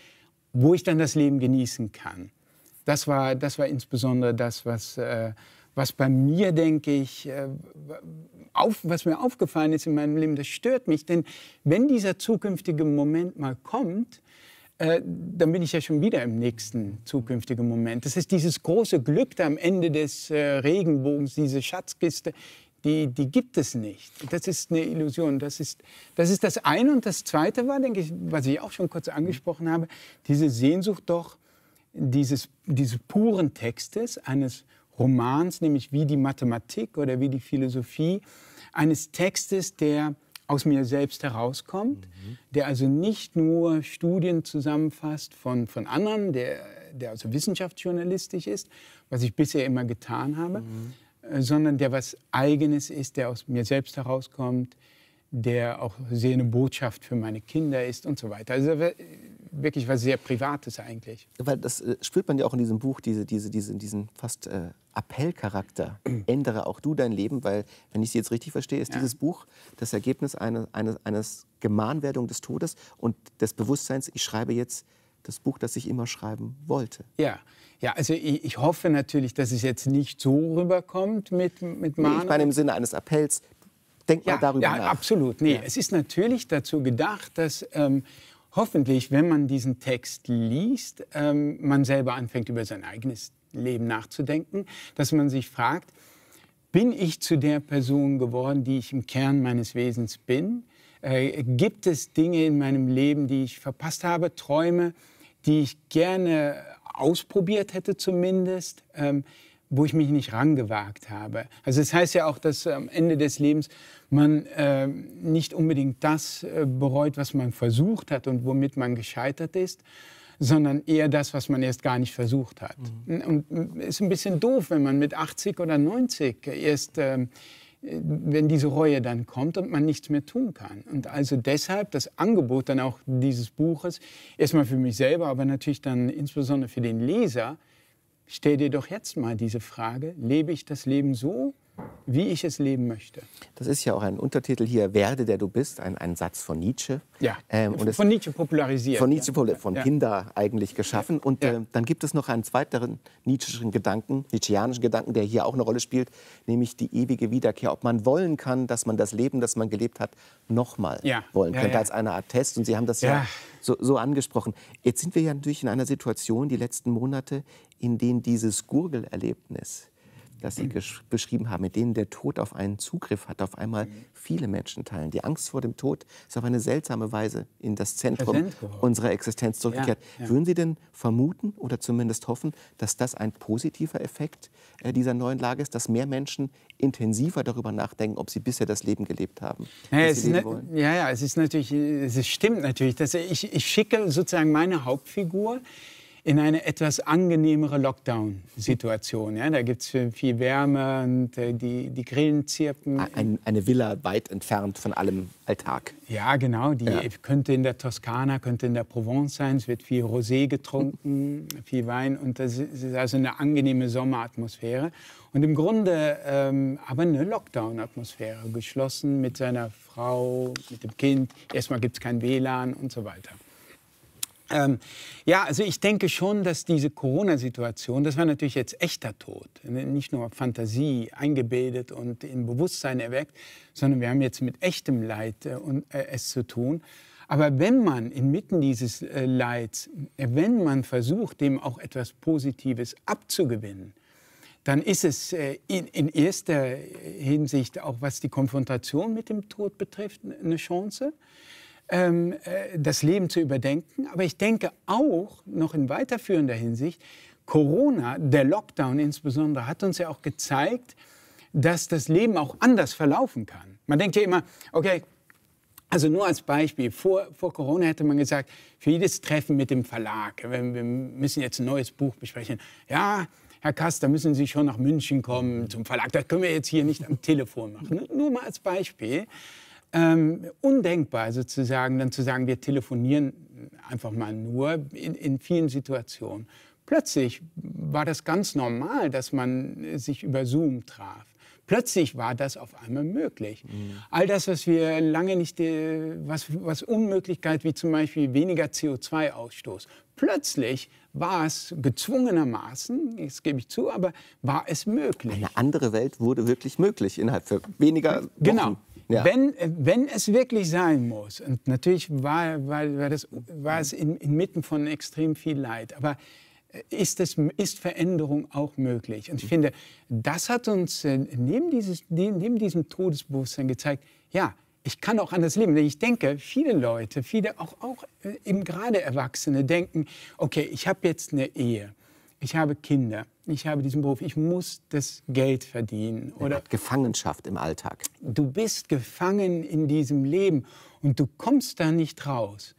wo ich dann das Leben genießen kann. Das war, das war insbesondere das, was äh, was bei mir, denke ich, äh, auf, was mir aufgefallen ist in meinem Leben, das stört mich. Denn wenn dieser zukünftige Moment mal kommt, äh, dann bin ich ja schon wieder im nächsten zukünftigen Moment. Das ist dieses große Glück da am Ende des äh, Regenbogens, diese Schatzkiste, die, die gibt es nicht. Das ist eine Illusion. Das ist, das ist das eine. Und das zweite war, denke ich, was ich auch schon kurz angesprochen habe, diese Sehnsucht doch dieses, dieses puren Textes, eines Romans, nämlich wie die Mathematik oder wie die Philosophie eines Textes, der aus mir selbst herauskommt, mhm. der also nicht nur Studien zusammenfasst von, von anderen, der, der also wissenschaftsjournalistisch ist, was ich bisher immer getan habe, mhm. Äh, sondern der was Eigenes ist, der aus mir selbst herauskommt, der auch sehr eine Botschaft für meine Kinder ist und so weiter. Also äh, wirklich was sehr Privates eigentlich. Weil das äh, spürt man ja auch in diesem Buch, diese, diese, diese, diesen fast äh, Appellcharakter. Mhm. Ändere auch du dein Leben, weil, wenn ich Sie jetzt richtig verstehe, ist ja. dieses Buch das Ergebnis einer, eines, eines Gemahnwerdung des Todes und des Bewusstseins, ich schreibe jetzt das Buch, das ich immer schreiben wollte. Ja, ja also ich, ich hoffe natürlich, dass es jetzt nicht so rüberkommt mit, mit Mahnen. Nee, ich meine im Sinne eines Appells, Denk ja, mal darüber ja, nach. Absolut. Nee, ja. Es ist natürlich dazu gedacht, dass ähm, hoffentlich, wenn man diesen Text liest, ähm, man selber anfängt, über sein eigenes Leben nachzudenken, dass man sich fragt, bin ich zu der Person geworden, die ich im Kern meines Wesens bin? Äh, gibt es Dinge in meinem Leben, die ich verpasst habe, Träume, die ich gerne ausprobiert hätte zumindest? Ähm, wo ich mich nicht rangewagt habe. Also es das heißt ja auch, dass am Ende des Lebens man äh, nicht unbedingt das äh, bereut, was man versucht hat und womit man gescheitert ist, sondern eher das, was man erst gar nicht versucht hat. Mhm. Und es äh, ist ein bisschen doof, wenn man mit 80 oder 90 erst, äh, wenn diese Reue dann kommt und man nichts mehr tun kann. Und also deshalb das Angebot dann auch dieses Buches, erstmal für mich selber, aber natürlich dann insbesondere für den Leser, Stell dir doch jetzt mal diese Frage, lebe ich das Leben so, wie ich es leben möchte. Das ist ja auch ein Untertitel hier, Werde, der du bist, ein, ein Satz von Nietzsche. Ja, ähm, von, von Nietzsche popularisiert. Von, Nietzsche, ja. von ja. Pindar eigentlich geschaffen. Ja. Und äh, dann gibt es noch einen weiteren Nietzschischen Gedanken, nietzscheanischen Gedanken, der hier auch eine Rolle spielt, nämlich die ewige Wiederkehr. Ob man wollen kann, dass man das Leben, das man gelebt hat, nochmal wollen könnte, als eine Art Test. Und Sie haben das ja so, so, angesprochen. Jetzt sind wir ja natürlich in einer Situation, die letzten Monate, in denen dieses Gurgelerlebnis, das Sie beschrieben haben, mit denen der Tod auf einen Zugriff hat, auf einmal mhm. viele Menschen teilen. Die Angst vor dem Tod ist auf eine seltsame Weise in das Zentrum unserer Existenz zurückgekehrt. Ja, ja. Würden Sie denn vermuten oder zumindest hoffen, dass das ein positiver Effekt äh, dieser neuen Lage ist, dass mehr Menschen intensiver darüber nachdenken, ob sie bisher das Leben gelebt haben? Ja, es, ist ja, ja, es ist natürlich, es stimmt natürlich. Dass ich, ich schicke sozusagen meine Hauptfigur in eine etwas angenehmere Lockdown-Situation. Ja, da gibt es viel Wärme und äh, die, die Grillen zirpen. Ein, eine Villa weit entfernt von allem Alltag. Ja, genau. Die ja. könnte in der Toskana, könnte in der Provence sein. Es wird viel Rosé getrunken, viel Wein. Und das ist also eine angenehme Sommeratmosphäre. Und im Grunde ähm, aber eine Lockdown-Atmosphäre. Geschlossen mit seiner Frau, mit dem Kind. Erstmal gibt es kein WLAN und so weiter. Ähm, ja, also ich denke schon, dass diese Corona-Situation, das war natürlich jetzt echter Tod, ne, nicht nur Fantasie eingebildet und in Bewusstsein erweckt, sondern wir haben jetzt mit echtem Leid äh, und, äh, es zu tun. Aber wenn man inmitten dieses äh, Leids, äh, wenn man versucht, dem auch etwas Positives abzugewinnen, dann ist es äh, in erster Hinsicht auch, was die Konfrontation mit dem Tod betrifft, eine Chance ähm, äh, das Leben zu überdenken. Aber ich denke auch noch in weiterführender Hinsicht, Corona, der Lockdown insbesondere, hat uns ja auch gezeigt, dass das Leben auch anders verlaufen kann. Man denkt ja immer, okay, also nur als Beispiel, vor, vor Corona hätte man gesagt, für jedes Treffen mit dem Verlag, wir müssen jetzt ein neues Buch besprechen, ja, Herr Kass, da müssen Sie schon nach München kommen zum Verlag. Das können wir jetzt hier nicht am Telefon machen. Nur mal als Beispiel ähm, undenkbar sozusagen, also dann zu sagen, wir telefonieren einfach mal nur in, in vielen Situationen. Plötzlich war das ganz normal, dass man sich über Zoom traf. Plötzlich war das auf einmal möglich. Mhm. All das, was wir lange nicht, äh, was, was Unmöglichkeit wie zum Beispiel weniger CO2-Ausstoß, plötzlich war es gezwungenermaßen, das gebe ich zu, aber war es möglich. Eine andere Welt wurde wirklich möglich innerhalb weniger genau. Wochen. Genau, ja. Wenn, wenn es wirklich sein muss, und natürlich war, war, war, das, war es in, inmitten von extrem viel Leid, aber äh, ist, es, ist Veränderung auch möglich? Und ich mhm. finde, das hat uns äh, neben, dieses, ne, neben diesem Todesbewusstsein gezeigt, ja, ich kann auch anders leben. Denn ich denke, viele Leute, viele auch, auch äh, eben gerade Erwachsene denken, okay, ich habe jetzt eine Ehe ich habe Kinder, ich habe diesen Beruf, ich muss das Geld verdienen. Oder ja, Gefangenschaft im Alltag. Du bist gefangen in diesem Leben und du kommst da nicht raus.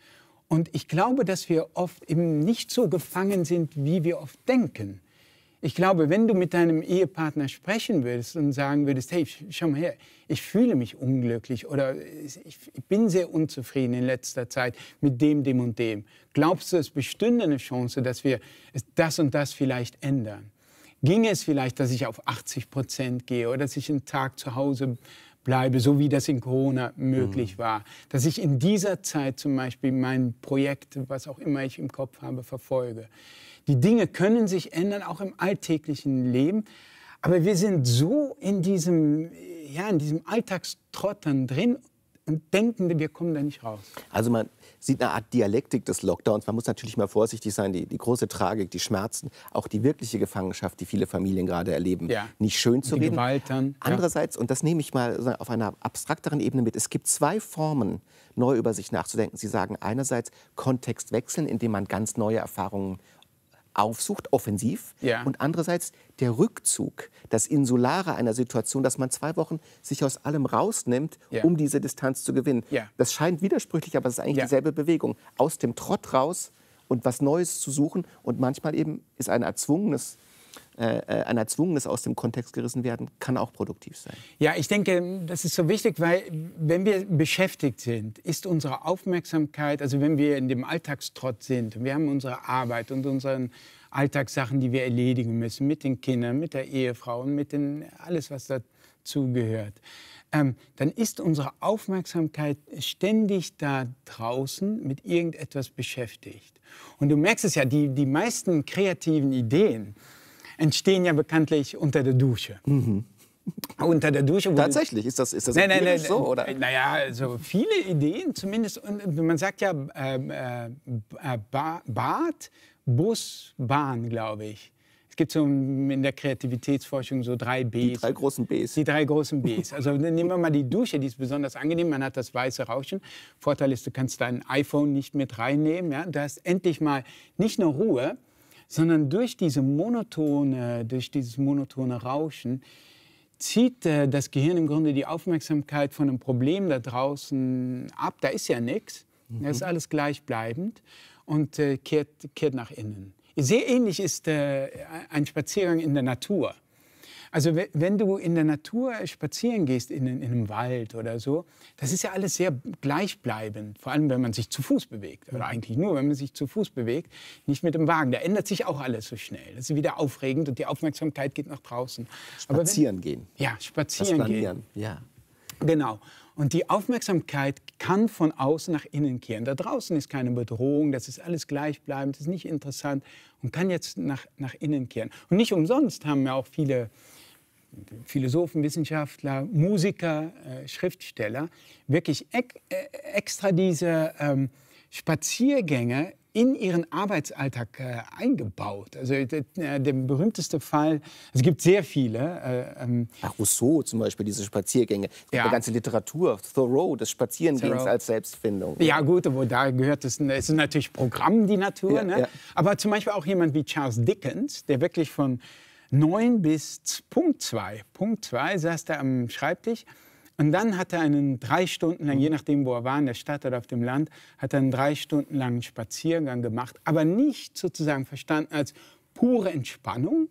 Und ich glaube, dass wir oft eben nicht so gefangen sind, wie wir oft denken. Ich glaube, wenn du mit deinem Ehepartner sprechen würdest und sagen würdest, hey, schau mal her, ich fühle mich unglücklich oder ich bin sehr unzufrieden in letzter Zeit mit dem, dem und dem. Glaubst du, es bestünde eine Chance, dass wir das und das vielleicht ändern? Ginge es vielleicht, dass ich auf 80 Prozent gehe oder dass ich einen Tag zu Hause bleibe, so wie das in Corona möglich mhm. war. Dass ich in dieser Zeit zum Beispiel mein Projekt, was auch immer ich im Kopf habe, verfolge. Die Dinge können sich ändern, auch im alltäglichen Leben. Aber wir sind so in diesem, ja, in diesem Alltagstottern drin und denken, wir kommen da nicht raus. Also man sieht eine Art Dialektik des Lockdowns. Man muss natürlich mal vorsichtig sein, die, die große Tragik, die Schmerzen, auch die wirkliche Gefangenschaft, die viele Familien gerade erleben, ja. nicht schön zu die reden. Gewalt Andererseits, ja. und das nehme ich mal auf einer abstrakteren Ebene mit, es gibt zwei Formen, neu über sich nachzudenken. Sie sagen einerseits Kontext wechseln, indem man ganz neue Erfahrungen aufsucht, offensiv, ja. und andererseits der Rückzug, das Insulare einer Situation, dass man zwei Wochen sich aus allem rausnimmt, ja. um diese Distanz zu gewinnen. Ja. Das scheint widersprüchlich, aber es ist eigentlich dieselbe Bewegung. Aus dem Trott raus und was Neues zu suchen und manchmal eben ist ein erzwungenes äh, äh ein erzwungenes aus dem Kontext gerissen werden, kann auch produktiv sein. Ja, ich denke, das ist so wichtig, weil wenn wir beschäftigt sind, ist unsere Aufmerksamkeit, also wenn wir in dem Alltagstrott sind, wir haben unsere Arbeit und unseren Alltagssachen, die wir erledigen müssen, mit den Kindern, mit der Ehefrau und mit den, alles, was dazu gehört. Ähm, dann ist unsere Aufmerksamkeit ständig da draußen mit irgendetwas beschäftigt. Und du merkst es ja, die, die meisten kreativen Ideen, entstehen ja bekanntlich unter der Dusche. Mhm. Unter der Dusche. Tatsächlich, ist das, ist das nein, nein, nein, so? Oder? Äh, naja, so also viele Ideen zumindest. man sagt ja ähm, äh, äh, Bad, Bus, Bahn, glaube ich. Es gibt so in der Kreativitätsforschung so drei Bs. Die drei großen Bs. Die drei großen Bs. Also nehmen wir mal die Dusche, die ist besonders angenehm. Man hat das weiße Rauschen. Vorteil ist, du kannst dein iPhone nicht mit reinnehmen. Ja? Du hast endlich mal nicht nur Ruhe, sondern durch diese monotone, durch dieses monotone Rauschen zieht äh, das Gehirn im Grunde die Aufmerksamkeit von einem Problem da draußen ab. Da ist ja nichts, mhm. da ist mhm. alles gleichbleibend und äh, kehrt, kehrt nach innen. Sehr ähnlich ist äh, ein Spaziergang in der Natur. Also wenn du in der Natur spazieren gehst, in, in einem Wald oder so, das ist ja alles sehr gleichbleibend, vor allem wenn man sich zu Fuß bewegt, oder mhm. eigentlich nur, wenn man sich zu Fuß bewegt, nicht mit dem Wagen. Da ändert sich auch alles so schnell. Das ist wieder aufregend und die Aufmerksamkeit geht nach draußen. Spazieren wenn, gehen. Ja, spazieren das gehen. Ja. Genau. Und die Aufmerksamkeit kann von außen nach innen kehren. Da draußen ist keine Bedrohung, das ist alles gleichbleibend, das ist nicht interessant und kann jetzt nach, nach innen kehren. Und nicht umsonst haben ja auch viele Philosophen, Wissenschaftler, Musiker, äh, Schriftsteller wirklich ek, äh, extra diese ähm, Spaziergänge in ihren Arbeitsalltag äh, eingebaut. Also äh, der, der, berühmteste Fall, es gibt sehr viele. Äh, ähm, Ach, Rousseau zum Beispiel, diese Spaziergänge. Ja. Die ganze Literatur, Thoreau, das Spazierengehens als Selbstfindung. Ja gut, wo da gehört es, es ist natürlich Programm, die Natur. Ja, ne? ja. Aber zum Beispiel auch jemand wie Charles Dickens, der wirklich von 9 bis Punkt 2. Punkt 2 saß er am Schreibtisch und dann hat er einen drei Stunden lang, mhm. je nachdem wo er war, in der Stadt oder auf dem Land, hat er einen drei Stunden langen Spaziergang gemacht, aber nicht sozusagen verstanden als pure Entspannung,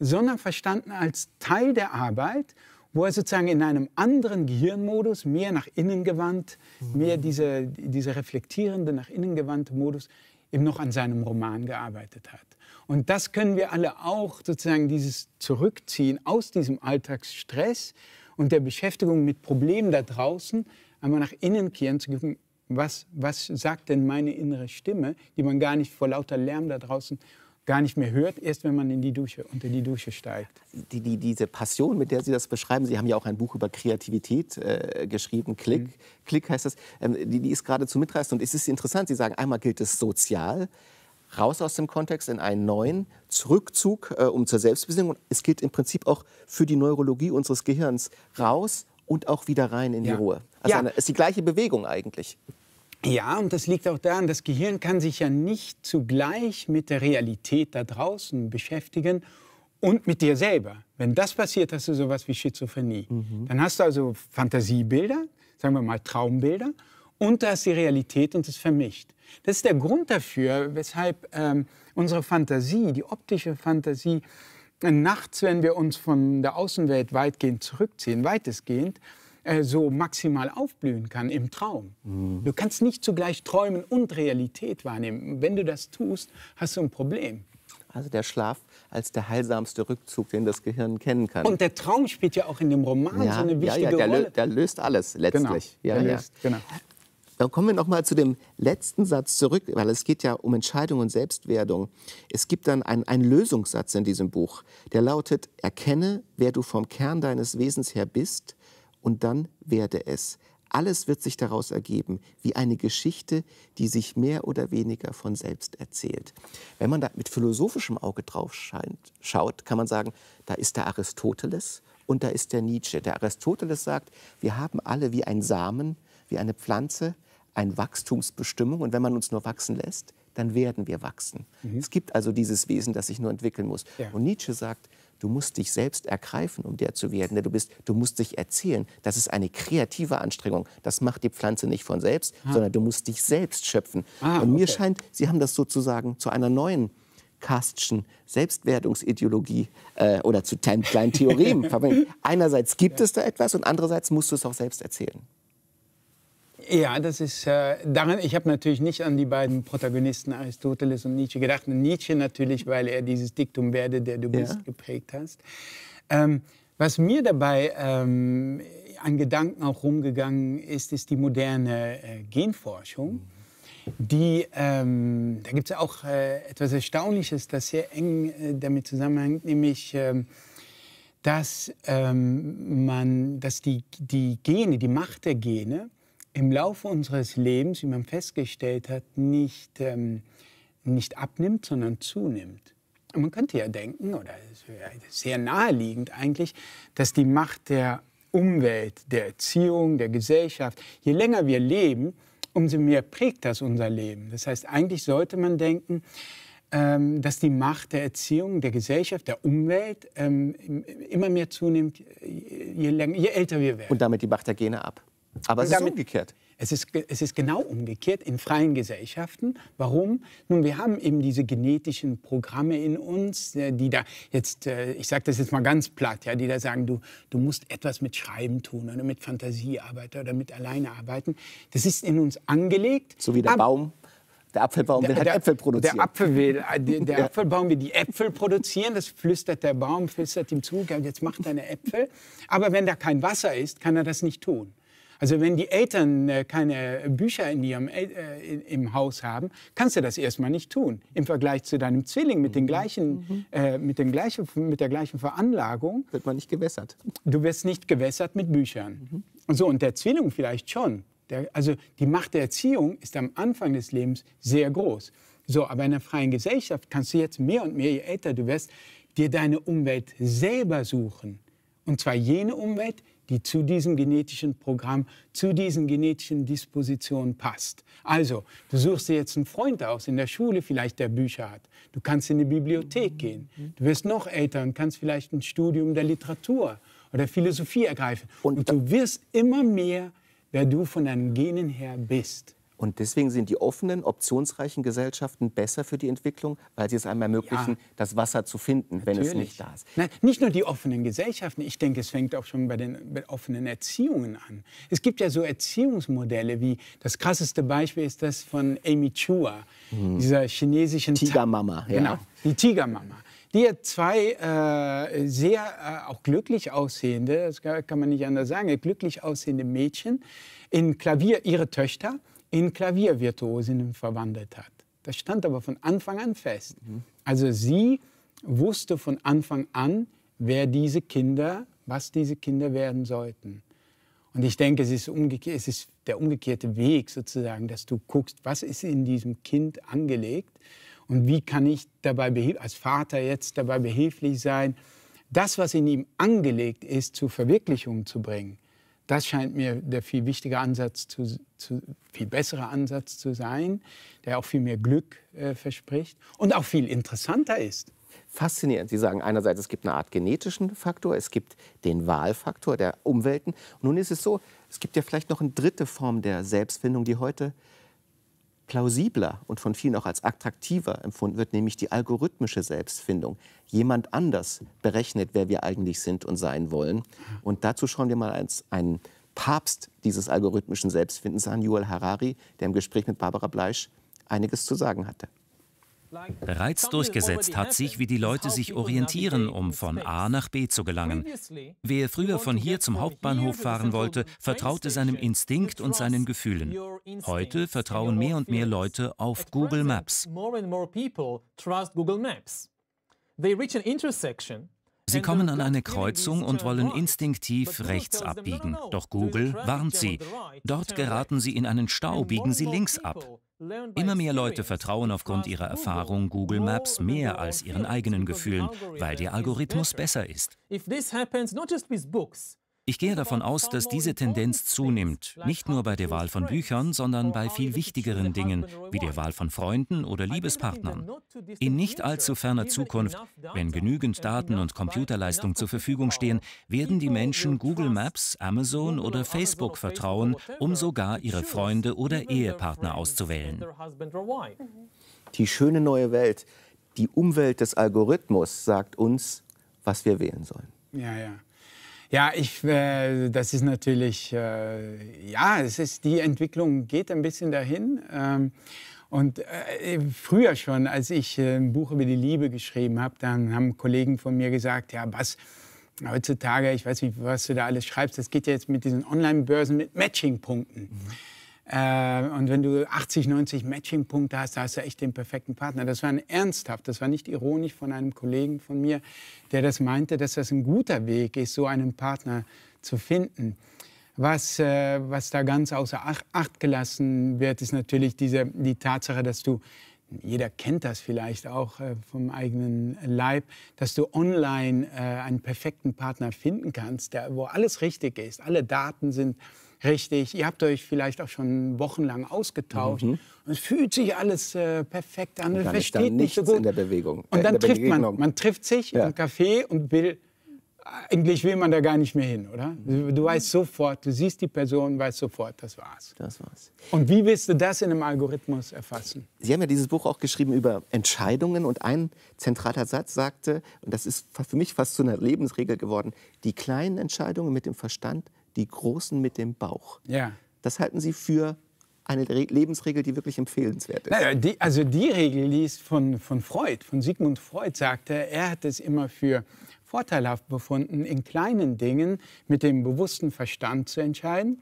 sondern verstanden als Teil der Arbeit, wo er sozusagen in einem anderen Gehirnmodus, mehr nach innen gewandt, mhm. mehr dieser, dieser reflektierende, nach innen gewandte Modus, eben noch an seinem Roman gearbeitet hat. Und das können wir alle auch, sozusagen dieses Zurückziehen aus diesem Alltagsstress und der Beschäftigung mit Problemen da draußen, einmal nach innen kehren zu gucken, was, was sagt denn meine innere Stimme, die man gar nicht vor lauter Lärm da draußen gar nicht mehr hört, erst wenn man in die Dusche, unter die Dusche steigt. Die, die, diese Passion, mit der Sie das beschreiben, Sie haben ja auch ein Buch über Kreativität äh, geschrieben, Klick, mhm. Klick heißt das, ähm, die, die ist geradezu mitreißend und es ist interessant, Sie sagen, einmal gilt es sozial, raus aus dem Kontext in einen neuen Zurückzug äh, um zur Selbstbesinnung. Und es gilt im Prinzip auch für die Neurologie unseres Gehirns raus und auch wieder rein in ja. die Ruhe. Also ja. eine, ist die gleiche Bewegung eigentlich. Ja, und das liegt auch daran, das Gehirn kann sich ja nicht zugleich mit der Realität da draußen beschäftigen und mit dir selber. Wenn das passiert, hast du sowas wie Schizophrenie. Mhm. Dann hast du also Fantasiebilder, sagen wir mal Traumbilder, und da ist die Realität und es vermischt. Das ist der Grund dafür, weshalb ähm, unsere Fantasie, die optische Fantasie, äh, nachts, wenn wir uns von der Außenwelt weitgehend zurückziehen, weitestgehend, äh, so maximal aufblühen kann im Traum. Mhm. Du kannst nicht zugleich Träumen und Realität wahrnehmen. Wenn du das tust, hast du ein Problem. Also der Schlaf als der heilsamste Rückzug, den das Gehirn kennen kann. Und der Traum spielt ja auch in dem Roman ja, so eine wichtige ja, ja, der Rolle. Lö der löst alles letztlich. Genau, ja, ja. Löst, genau. Dann kommen wir noch mal zu dem letzten Satz zurück, weil es geht ja um Entscheidung und Selbstwerdung. Es gibt dann einen, einen Lösungssatz in diesem Buch, der lautet, erkenne, wer du vom Kern deines Wesens her bist und dann werde es. Alles wird sich daraus ergeben, wie eine Geschichte, die sich mehr oder weniger von selbst erzählt. Wenn man da mit philosophischem Auge drauf scheint, schaut, kann man sagen, da ist der Aristoteles und da ist der Nietzsche. Der Aristoteles sagt, wir haben alle wie ein Samen, wie eine Pflanze, eine Wachstumsbestimmung. Und wenn man uns nur wachsen lässt, dann werden wir wachsen. Mhm. Es gibt also dieses Wesen, das sich nur entwickeln muss. Ja. Und Nietzsche sagt, du musst dich selbst ergreifen, um der zu werden, der du bist. Du musst dich erzählen. Das ist eine kreative Anstrengung. Das macht die Pflanze nicht von selbst, ah. sondern du musst dich selbst schöpfen. Ah, und mir okay. scheint, sie haben das sozusagen zu einer neuen Kastschen Selbstwertungsideologie äh, oder zu kleinen Theorien verwendet. Einerseits gibt ja. es da etwas und andererseits musst du es auch selbst erzählen. Ja, das ist äh, daran. Ich habe natürlich nicht an die beiden Protagonisten Aristoteles und Nietzsche gedacht. Nietzsche natürlich, weil er dieses Diktum werde, der du ja. bist, geprägt hast. Ähm, was mir dabei ähm, an Gedanken auch rumgegangen ist, ist die moderne äh, Genforschung. Mhm. Die, ähm, da gibt es auch äh, etwas Erstaunliches, das sehr eng äh, damit zusammenhängt, nämlich ähm, dass ähm, man, dass die, die Gene, die Macht der Gene im Laufe unseres Lebens, wie man festgestellt hat, nicht, ähm, nicht abnimmt, sondern zunimmt. Und man könnte ja denken, oder sehr naheliegend eigentlich, dass die Macht der Umwelt, der Erziehung, der Gesellschaft, je länger wir leben, umso mehr prägt das unser Leben. Das heißt, eigentlich sollte man denken, ähm, dass die Macht der Erziehung, der Gesellschaft, der Umwelt ähm, immer mehr zunimmt, je, länger, je älter wir werden. Und damit die Macht der Gene ab. Aber es ist umgekehrt. Es ist, es ist genau umgekehrt in freien Gesellschaften. Warum? Nun, wir haben eben diese genetischen Programme in uns, äh, die da jetzt, äh, ich sage das jetzt mal ganz platt, ja, die da sagen, du, du musst etwas mit Schreiben tun oder mit Fantasie arbeiten oder mit alleine arbeiten. Das ist in uns angelegt. So wie der Aber, Baum. Der Apfelbaum will der, halt der, Äpfel produzieren. Der, Apfel will, äh, der Apfelbaum will die Äpfel produzieren. Das flüstert der Baum, flüstert ihm zu, jetzt mach deine Äpfel. Aber wenn da kein Wasser ist, kann er das nicht tun. Also wenn die Eltern äh, keine äh, Bücher in ihrem äh, im Haus haben, kannst du das erstmal nicht tun. Im Vergleich zu deinem Zwilling mit, den mhm. gleichen, mhm. äh, mit, den gleichen, mit der gleichen Veranlagung. Wird man nicht gewässert. Du wirst nicht gewässert mit Büchern. Mhm. Und so, und der Zwilling vielleicht schon. Der, also die Macht der Erziehung ist am Anfang des Lebens sehr groß. So, aber in einer freien Gesellschaft kannst du jetzt mehr und mehr, je älter du wirst, dir deine Umwelt selber suchen. Und zwar jene Umwelt, die zu diesem genetischen Programm, zu diesen genetischen Dispositionen passt. Also, du suchst dir jetzt einen Freund aus in der Schule, vielleicht der Bücher hat. Du kannst in die Bibliothek gehen. Du wirst noch älter und kannst vielleicht ein Studium der Literatur oder Philosophie ergreifen. Und, und du wirst immer mehr, wer du von deinen Genen her bist. Und deswegen sind die offenen, optionsreichen Gesellschaften besser für die Entwicklung, weil sie es einem ermöglichen, ja. das Wasser zu finden, Natürlich. wenn es nicht da ist. Nein, nicht nur die offenen Gesellschaften. Ich denke, es fängt auch schon bei den bei offenen Erziehungen an. Es gibt ja so Erziehungsmodelle wie, das krasseste Beispiel ist das von Amy Chua, hm. dieser chinesischen Tigermama. Ja. Genau, die Tigermama. Die hat zwei äh, sehr äh, auch glücklich aussehende, das kann man nicht anders sagen, glücklich aussehende Mädchen in Klavier, ihre Töchter in Klaviervirtuosinnen verwandelt hat. Das stand aber von Anfang an fest. Mhm. Also sie wusste von Anfang an, wer diese Kinder, was diese Kinder werden sollten. Und ich denke, es ist, es ist, der umgekehrte Weg sozusagen, dass du guckst, was ist in diesem Kind angelegt und wie kann ich dabei als Vater jetzt dabei behilflich sein, das, was in ihm angelegt ist, zur Verwirklichung zu bringen. Das scheint mir der viel wichtige Ansatz, zu, zu, viel bessere Ansatz zu sein, der auch viel mehr Glück äh, verspricht und auch viel interessanter ist. Faszinierend. Sie sagen einerseits, es gibt eine Art genetischen Faktor, es gibt den Wahlfaktor der Umwelten. Nun ist es so, es gibt ja vielleicht noch eine dritte Form der Selbstfindung, die heute plausibler und von vielen auch als attraktiver empfunden wird, nämlich die algorithmische Selbstfindung. Jemand anders berechnet, wer wir eigentlich sind und sein wollen. Und dazu schauen wir mal als einen Papst dieses algorithmischen Selbstfindens an, Joel Harari, der im Gespräch mit Barbara Bleisch einiges zu sagen hatte. Bereits durchgesetzt hat sich, wie die Leute sich orientieren, um von A nach B zu gelangen. Wer früher von hier zum Hauptbahnhof fahren wollte, vertraute seinem Instinkt und seinen Gefühlen. Heute vertrauen mehr und mehr Leute auf Google Maps. Sie kommen an eine Kreuzung und wollen instinktiv rechts abbiegen. Doch Google warnt sie. Dort geraten sie in einen Stau, biegen sie links ab. Immer mehr Leute vertrauen aufgrund ihrer Erfahrung Google Maps mehr als ihren eigenen Gefühlen, weil der Algorithmus besser ist. Ich gehe davon aus, dass diese Tendenz zunimmt, nicht nur bei der Wahl von Büchern, sondern bei viel wichtigeren Dingen, wie der Wahl von Freunden oder Liebespartnern. In nicht allzu ferner Zukunft, wenn genügend Daten und Computerleistung zur Verfügung stehen, werden die Menschen Google Maps, Amazon oder Facebook vertrauen, um sogar ihre Freunde oder Ehepartner auszuwählen. Die schöne neue Welt, die Umwelt des Algorithmus sagt uns, was wir wählen sollen. Ja, ja. Ja, ich, äh, das ist natürlich, äh, ja, es ist, die Entwicklung geht ein bisschen dahin. Ähm, und äh, früher schon, als ich äh, ein Buch über die Liebe geschrieben habe, dann haben Kollegen von mir gesagt, ja, was heutzutage, ich weiß nicht, was du da alles schreibst, das geht ja jetzt mit diesen Online-Börsen mit Matching-Punkten. Mhm. Äh, und wenn du 80, 90 Matching-Punkte hast, da hast du echt den perfekten Partner. Das war ein ernsthaft, das war nicht ironisch von einem Kollegen von mir, der das meinte, dass das ein guter Weg ist, so einen Partner zu finden. Was, äh, was da ganz außer Acht gelassen wird, ist natürlich diese, die Tatsache, dass du jeder kennt das vielleicht auch äh, vom eigenen Leib, dass du online äh, einen perfekten Partner finden kannst, der, wo alles richtig ist, alle Daten sind Richtig, ihr habt euch vielleicht auch schon wochenlang ausgetauscht. Mhm. Und es fühlt sich alles äh, perfekt an, man versteht nicht so gut. in der Bewegung. Und äh, dann trifft man, man trifft sich ja. im Café und will, eigentlich will man da gar nicht mehr hin, oder? Du, du weißt sofort, du siehst die Person, weißt sofort, das war's. Das war's. Und wie willst du das in einem Algorithmus erfassen? Sie haben ja dieses Buch auch geschrieben über Entscheidungen und ein zentraler Satz sagte, und das ist für mich fast zu einer Lebensregel geworden, die kleinen Entscheidungen mit dem Verstand die Großen mit dem Bauch. Ja. Das halten Sie für eine Re Lebensregel, die wirklich empfehlenswert ist. Naja, die, also die Regel, die ist von, von Freud, von Sigmund Freud, sagte, er hat es immer für vorteilhaft befunden, in kleinen Dingen mit dem bewussten Verstand zu entscheiden.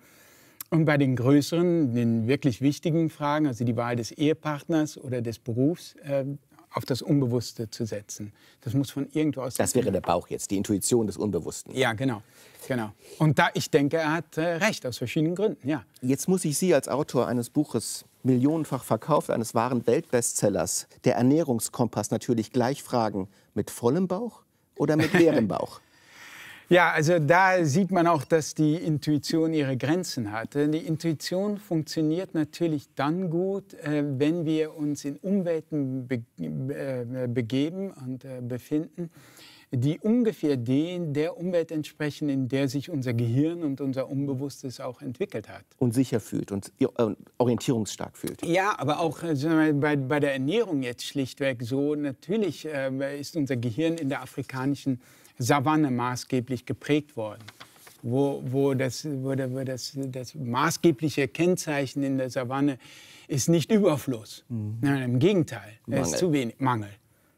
Und bei den größeren, den wirklich wichtigen Fragen, also die Wahl des Ehepartners oder des Berufs, äh, auf das Unbewusste zu setzen. Das muss von irgendwo aus. Das wäre der Bauch jetzt, die Intuition des Unbewussten. Ja, genau. genau. Und da, ich denke, er hat äh, recht, aus verschiedenen Gründen, ja. Jetzt muss ich Sie als Autor eines Buches, millionenfach verkauft, eines wahren Weltbestsellers, der Ernährungskompass natürlich gleich fragen, mit vollem Bauch oder mit leerem Bauch? Ja, also da sieht man auch, dass die Intuition ihre Grenzen hat. Die Intuition funktioniert natürlich dann gut, äh, wenn wir uns in Umwelten äh, begeben und äh, befinden, die ungefähr den der Umwelt entsprechen, in der sich unser Gehirn und unser Unbewusstes auch entwickelt hat. Und sicher fühlt und orientierungsstark fühlt. Ja, aber auch bei, bei der Ernährung jetzt schlichtweg so. Natürlich ähm, ist unser Gehirn in der afrikanischen äh, Savanne maßgeblich geprägt worden. Wo, wo, das, wo, das, das maßgebliche Kennzeichen in der Savanne ist nicht Überfluss. Mhm. Nein, Im Gegenteil, es ist zu wenig Mangel.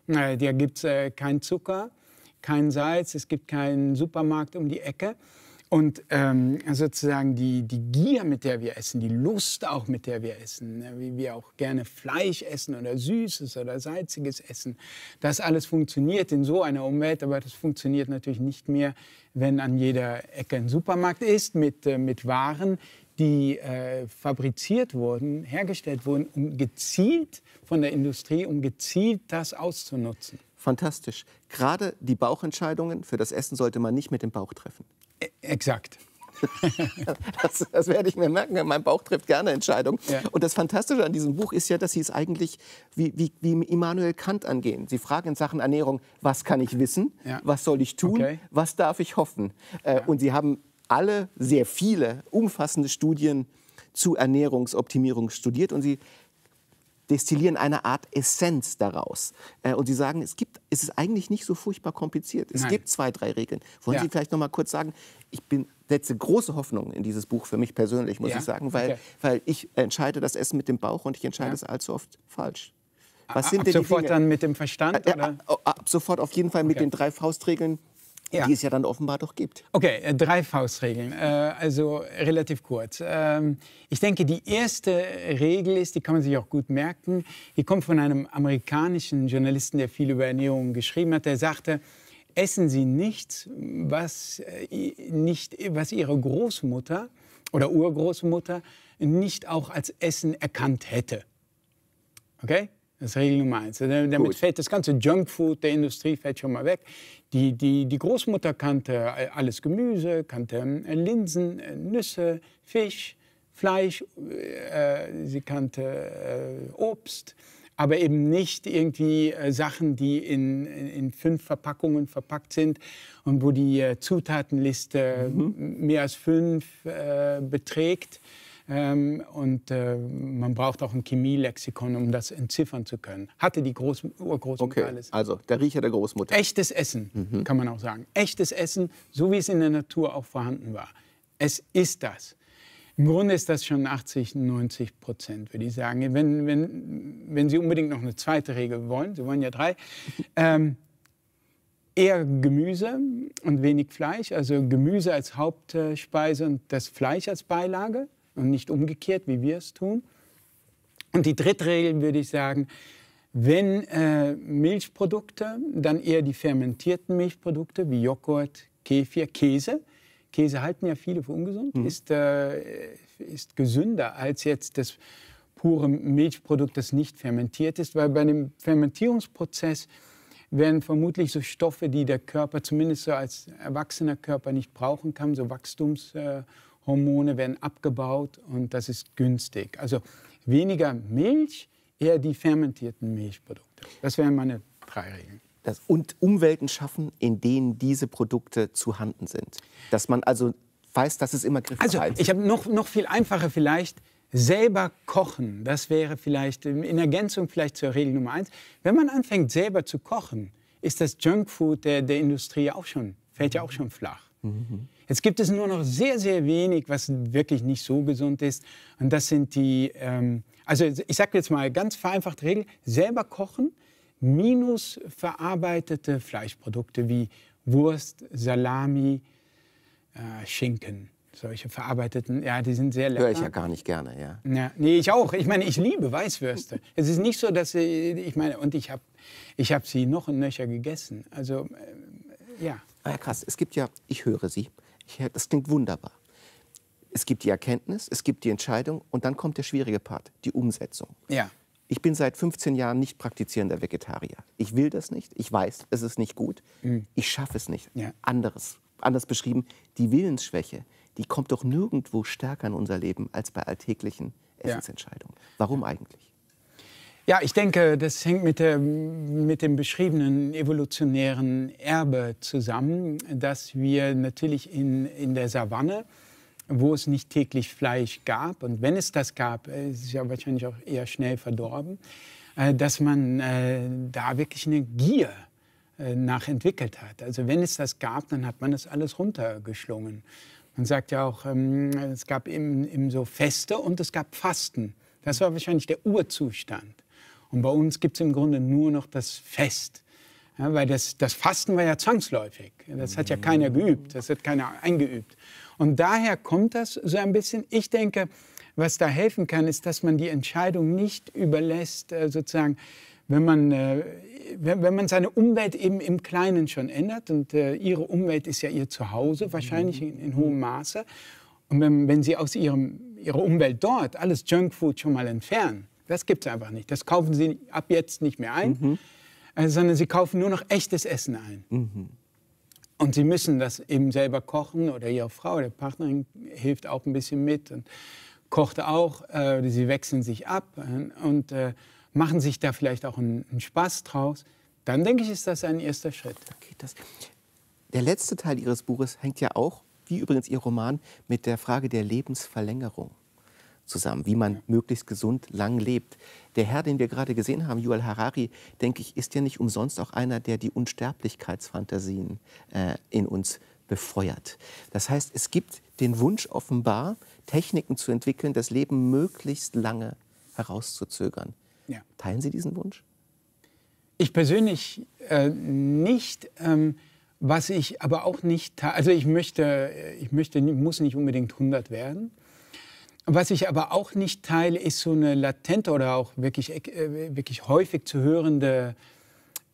Da gibt es äh, keinen Zucker, kein Salz, es gibt keinen Supermarkt um die Ecke. Und ähm, sozusagen die, die Gier, mit der wir essen, die Lust auch, mit der wir essen, ne? wie wir auch gerne Fleisch essen oder Süßes oder Salziges essen, das alles funktioniert in so einer Umwelt, aber das funktioniert natürlich nicht mehr, wenn an jeder Ecke ein Supermarkt ist mit, äh, mit Waren, die äh, fabriziert wurden, hergestellt wurden, um gezielt von der Industrie, um gezielt das auszunutzen. Fantastisch. Gerade die Bauchentscheidungen für das Essen sollte man nicht mit dem Bauch treffen. Äh, exakt. das, das, werde ich mir merken. Mein Bauch trifft gerne Entscheidungen. Ja. Und das Fantastische an diesem Buch ist ja, dass Sie es eigentlich wie, wie, wie Immanuel Kant angehen. Sie fragen in Sachen Ernährung, was kann ich wissen? Ja. Was soll ich tun? Okay. Was darf ich hoffen? Äh, ja. Und Sie haben alle, sehr viele, umfassende Studien zu Ernährungsoptimierung studiert. Und Sie destillieren eine Art Essenz daraus. Äh, und Sie sagen, es, gibt, es ist eigentlich nicht so furchtbar kompliziert. Es Nein. gibt zwei, drei Regeln. Wollen ja. Sie vielleicht noch mal kurz sagen, ich bin setze große Hoffnung in dieses Buch für mich persönlich, muss ja? ich sagen, weil, okay. weil ich entscheide das Essen mit dem Bauch und ich entscheide ja. es allzu oft falsch. Was sind ab denn sofort dann mit dem Verstand? Äh, äh, oder? Ab, oh, ab, ab sofort auf jeden Fall mit okay. den drei Faustregeln ja. die es ja dann offenbar doch gibt. Okay, äh, drei Faustregeln, äh, also relativ kurz. Ähm, ich denke, die erste Regel ist, die kann man sich auch gut merken, die kommt von einem amerikanischen Journalisten, der viel über Ernährung geschrieben hat, der sagte, essen Sie nichts, was, äh, nicht, was Ihre Großmutter oder Urgroßmutter nicht auch als Essen erkannt hätte. Okay? Das ist Regel Nummer eins. Also damit Gut. fällt das ganze Junkfood der Industrie fällt schon mal weg. Die, die, die Großmutter kannte äh, alles Gemüse, kannte äh, Linsen, äh, Nüsse, Fisch, Fleisch, sie kannte Obst, aber eben nicht irgendwie äh, Sachen, die in, in, in, fünf Verpackungen verpackt sind und wo die Zutatenliste mhm. mehr als fünf beträgt. Ähm, und äh, man braucht auch ein Chemielexikon, um das entziffern zu können. Hatte die Groß Urgroßmutter okay, alles. Also der Riecher der Großmutter. Echtes Essen, mhm. kann man auch sagen. Echtes Essen, so wie es in der Natur auch vorhanden war. Es ist das. Im Grunde ist das schon 80, 90 Prozent, würde ich sagen. Wenn, wenn, wenn Sie unbedingt noch eine zweite Regel wollen, Sie wollen ja drei, ähm, eher Gemüse und wenig Fleisch, also Gemüse als Hauptspeise und das Fleisch als Beilage und nicht umgekehrt, wie wir es tun. Und die dritte Regel würde ich sagen, wenn äh, Milchprodukte, dann eher die fermentierten Milchprodukte wie Joghurt, Kefir, Käse. Käse halten ja viele für ungesund, mhm. ist, äh, ist gesünder als jetzt das pure Milchprodukt, das nicht fermentiert ist, weil bei dem Fermentierungsprozess werden vermutlich so Stoffe, die der Körper zumindest so als erwachsener Körper nicht brauchen kann, so Wachstums- äh, Hormone werden abgebaut und das ist günstig. Also weniger Milch, eher die fermentierten Milchprodukte. Das wären meine drei Regeln. Das, und Umwelten schaffen, in denen diese Produkte zu handen sind. Dass man also weiß, dass es immer griffbereit also, ist. Also ich habe noch, noch viel einfacher vielleicht selber kochen. Das wäre vielleicht in Ergänzung vielleicht zur Regel Nummer eins. Wenn man anfängt selber zu kochen, ist das Junkfood der, der Industrie auch schon, fällt ja auch schon flach. Mhm. Jetzt gibt es nur noch sehr, sehr wenig, was wirklich nicht so gesund ist. Und das sind die, ähm, also ich sage jetzt mal ganz vereinfacht Regel, selber kochen minus verarbeitete Fleischprodukte wie Wurst, Salami, äh, Schinken. Solche verarbeiteten, ja, die sind sehr lecker. Höre ich ja gar nicht gerne, ja. ja. Nee, ich auch. Ich meine, ich liebe Weißwürste. es ist nicht so, dass ich, ich meine, und ich habe ich hab sie noch und nöcher gegessen. Also, äh, ja. Ah ja, krass. Es gibt ja, ich höre sie, das klingt wunderbar. Es gibt die Erkenntnis, es gibt die Entscheidung und dann kommt der schwierige Part, die Umsetzung. Ja. Ich bin seit 15 Jahren nicht praktizierender Vegetarier. Ich will das nicht. Ich weiß, es ist nicht gut. Mhm. Ich schaffe es nicht. Ja. Anderes, anders beschrieben, die Willensschwäche, die kommt doch nirgendwo stärker in unser Leben als bei alltäglichen Essensentscheidungen. Warum eigentlich? Ja, ich denke, das hängt mit, der, mit dem beschriebenen evolutionären Erbe zusammen, dass wir natürlich in, in der Savanne, wo es nicht täglich Fleisch gab, und wenn es das gab, äh, ist es ja wahrscheinlich auch eher schnell verdorben, äh, dass man äh, da wirklich eine Gier nach entwickelt hat. Also wenn es das gab, dann hat man das alles runtergeschlungen. Man sagt ja auch, ähm, es gab eben so Feste und es gab Fasten. Das war wahrscheinlich der Urzustand. Und bei uns gibt es im Grunde nur noch das Fest. Ja, weil das, das Fasten war ja zwangsläufig. Das hat ja keiner mhm. geübt, das hat keiner eingeübt. Und daher kommt das so ein bisschen. Ich denke, was da helfen kann, ist, dass man die Entscheidung nicht überlässt, äh, sozusagen, wenn man, äh, wenn man seine Umwelt eben im Kleinen schon ändert. Und äh, ihre Umwelt ist ja ihr Zuhause, wahrscheinlich mhm. in, in hohem Maße. Und wenn, wenn sie aus ihrem, ihrer Umwelt dort alles Junkfood schon mal entfernen, das gibt es einfach nicht. Das kaufen sie ab jetzt nicht mehr ein, mhm. Äh, sondern sie kaufen nur noch echtes Essen ein. Mhm. Und sie müssen das eben selber kochen oder ihre Frau, der Partnerin hilft auch ein bisschen mit und kocht auch. Äh, sie wechseln sich ab äh, und äh, machen sich da vielleicht auch einen, einen, Spaß draus. Dann denke ich, ist das ein erster Schritt. Okay, das, der letzte Teil Ihres Buches hängt ja auch, wie übrigens Ihr Roman, mit der Frage der Lebensverlängerung zusammen, wie man möglichst gesund lang lebt. Der Herr, den wir gerade gesehen haben, Yuval Harari, denke ich, ist ja nicht umsonst auch einer, der die Unsterblichkeitsfantasien äh, in uns befeuert. Das heißt, es gibt den Wunsch offenbar, Techniken zu entwickeln, das Leben möglichst lange herauszuzögern. Ja. Teilen Sie diesen Wunsch? Ich persönlich äh, nicht. Ähm, was ich aber auch nicht, also ich möchte, äh, ich möchte, muss nicht unbedingt 100 werden. Was ich aber auch nicht teile, ist so eine latente oder auch wirklich, äh, wirklich häufig zu hörende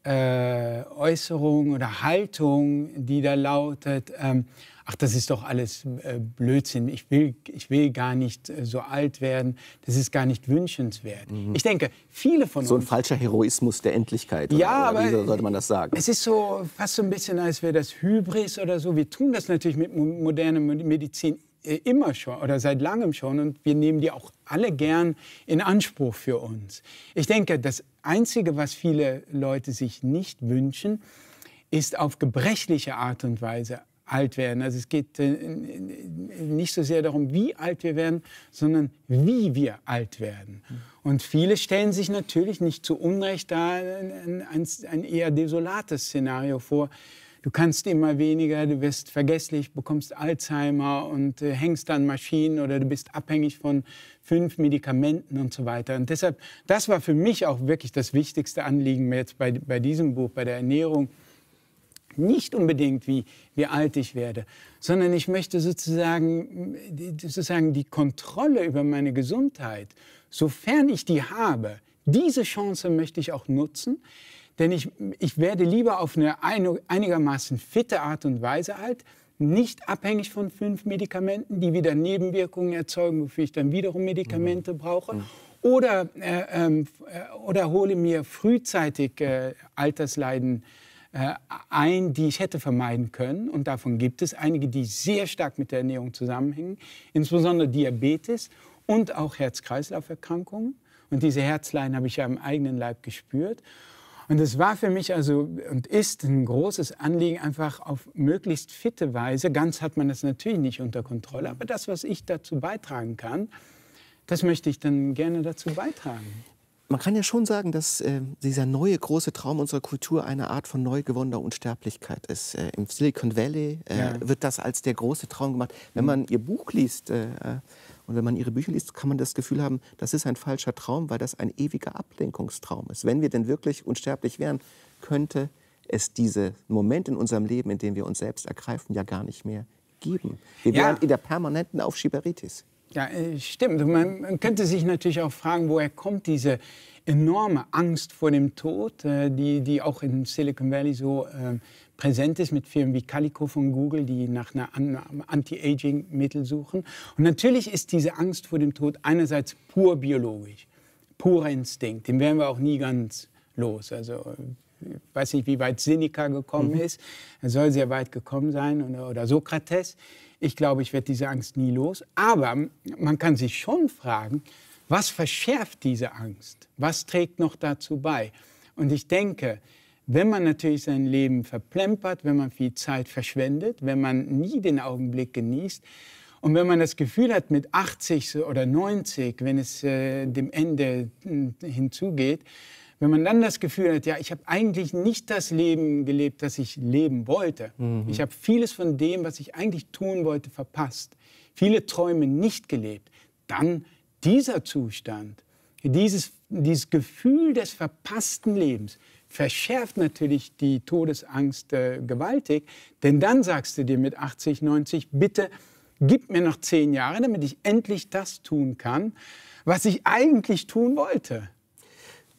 äh, Äußerung oder Haltung, die da lautet, ähm, ach, das ist doch alles äh, Blödsinn, ich will, ich will gar nicht so alt werden, das ist gar nicht wünschenswert. Mhm. Ich denke, viele von so uns... So ein falscher Heroismus der Endlichkeit, ja, oder, wie aber, sollte man das sagen? Es ist so fast so ein bisschen, als wäre das Hybris oder so. Wir tun das natürlich mit moderner Medizin äh, immer schon oder seit langem schon und wir nehmen die auch alle gern in Anspruch für uns. Ich denke, das Einzige, was viele Leute sich nicht wünschen, ist auf gebrechliche Art und Weise alt werden. Also es geht äh, nicht so sehr darum, wie alt wir werden, sondern wie wir alt werden. Und viele stellen sich natürlich nicht zu Unrecht da ein, ein, ein eher desolates Szenario vor, du kannst immer weniger, du wirst vergesslich, bekommst Alzheimer und äh, hängst an Maschinen oder du bist abhängig von fünf Medikamenten und so weiter. Und deshalb, das war für mich auch wirklich das wichtigste Anliegen jetzt bei, bei diesem Buch, bei der Ernährung. Nicht unbedingt, wie, wie alt ich werde, sondern ich möchte sozusagen, sozusagen die Kontrolle über meine Gesundheit, sofern ich die habe, diese Chance möchte ich auch nutzen, denn ich, ich werde lieber auf eine einigermaßen fitte Art und Weise halt nicht abhängig von fünf Medikamenten, die wieder Nebenwirkungen erzeugen, wofür ich dann wiederum Medikamente mhm. brauche. Oder, äh, ähm, äh, oder hole mir frühzeitig äh, Altersleiden äh, ein, die ich hätte vermeiden können. Und davon gibt es einige, die sehr stark mit der Ernährung zusammenhängen, insbesondere Diabetes und auch Herz-Kreislauf-Erkrankungen. Und diese Herzleiden habe ich ja im eigenen Leib gespürt. Und es war für mich also und ist ein großes Anliegen, einfach auf möglichst fitte Weise, ganz hat man das natürlich nicht unter Kontrolle, aber das, was ich dazu beitragen kann, das möchte ich dann gerne dazu beitragen. Man kann ja schon sagen, dass äh, dieser neue große Traum unserer Kultur eine Art von neu gewonnener Unsterblichkeit ist. Äh, Im Silicon Valley äh, ja. wird das als der große Traum gemacht. Wenn mhm. man Ihr Buch liest, äh, äh, und wenn man ihre Bücher liest, kann man das Gefühl haben, das ist ein falscher Traum, weil das ein ewiger Ablenkungstraum ist. Wenn wir denn wirklich unsterblich wären, könnte es diese Moment in unserem Leben, in dem wir uns selbst ergreifen, ja gar nicht mehr geben. Wir ja. wären in der permanenten Aufschieberitis. Ja, äh, stimmt. Man könnte sich natürlich auch fragen, woher kommt diese enorme Angst vor dem Tod, äh, die, die auch in Silicon Valley so ähm, präsent ist mit Firmen wie Calico von Google, die nach einem Anti-Aging-Mittel suchen. Und natürlich ist diese Angst vor dem Tod einerseits pur biologisch, purer Instinkt, den werden wir auch nie ganz los. Also ich weiß nicht, wie weit Seneca gekommen mhm. ist, er soll sehr weit gekommen sein oder, oder Sokrates. Ich glaube, ich werde diese Angst nie los. Aber man kann sich schon fragen, was verschärft diese Angst? Was trägt noch dazu bei? Und ich denke, wenn man natürlich sein Leben verplempert, wenn man viel Zeit verschwendet, wenn man nie den Augenblick genießt und wenn man das Gefühl hat, mit 80 oder 90, wenn es äh, dem Ende hm, hinzugeht, wenn man dann das Gefühl hat, ja, ich habe eigentlich nicht das Leben gelebt, das ich leben wollte. Mhm. Ich habe vieles von dem, was ich eigentlich tun wollte, verpasst. Viele Träume nicht gelebt. Dann dieser Zustand, dieses, dieses Gefühl des verpassten Lebens, verschärft natürlich die Todesangst äh, gewaltig. Denn dann sagst du dir mit 80, 90, bitte gib mir noch zehn Jahre, damit ich endlich das tun kann, was ich eigentlich tun wollte.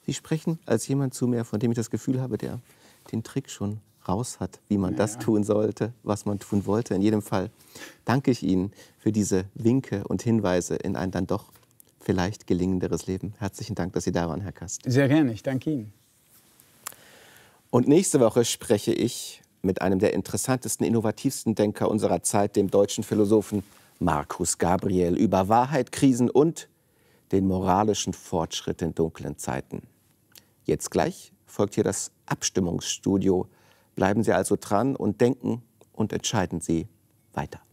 Sie sprechen als jemand zu mir, von dem ich das Gefühl habe, der den Trick schon raus hat, wie man ja. das tun sollte, was man tun wollte. In jedem Fall danke ich Ihnen für diese Winke und Hinweise in ein dann doch vielleicht gelingenderes Leben. Herzlichen Dank, dass Sie da waren, Herr Kast. Sehr gerne, ich danke Ihnen. Und nächste Woche spreche ich mit einem der interessantesten, innovativsten Denker unserer Zeit, dem deutschen Philosophen Markus Gabriel, über Wahrheit, Krisen und den moralischen Fortschritt in dunklen Zeiten. Jetzt gleich folgt hier das Abstimmungsstudio. Bleiben Sie also dran und denken und entscheiden Sie weiter.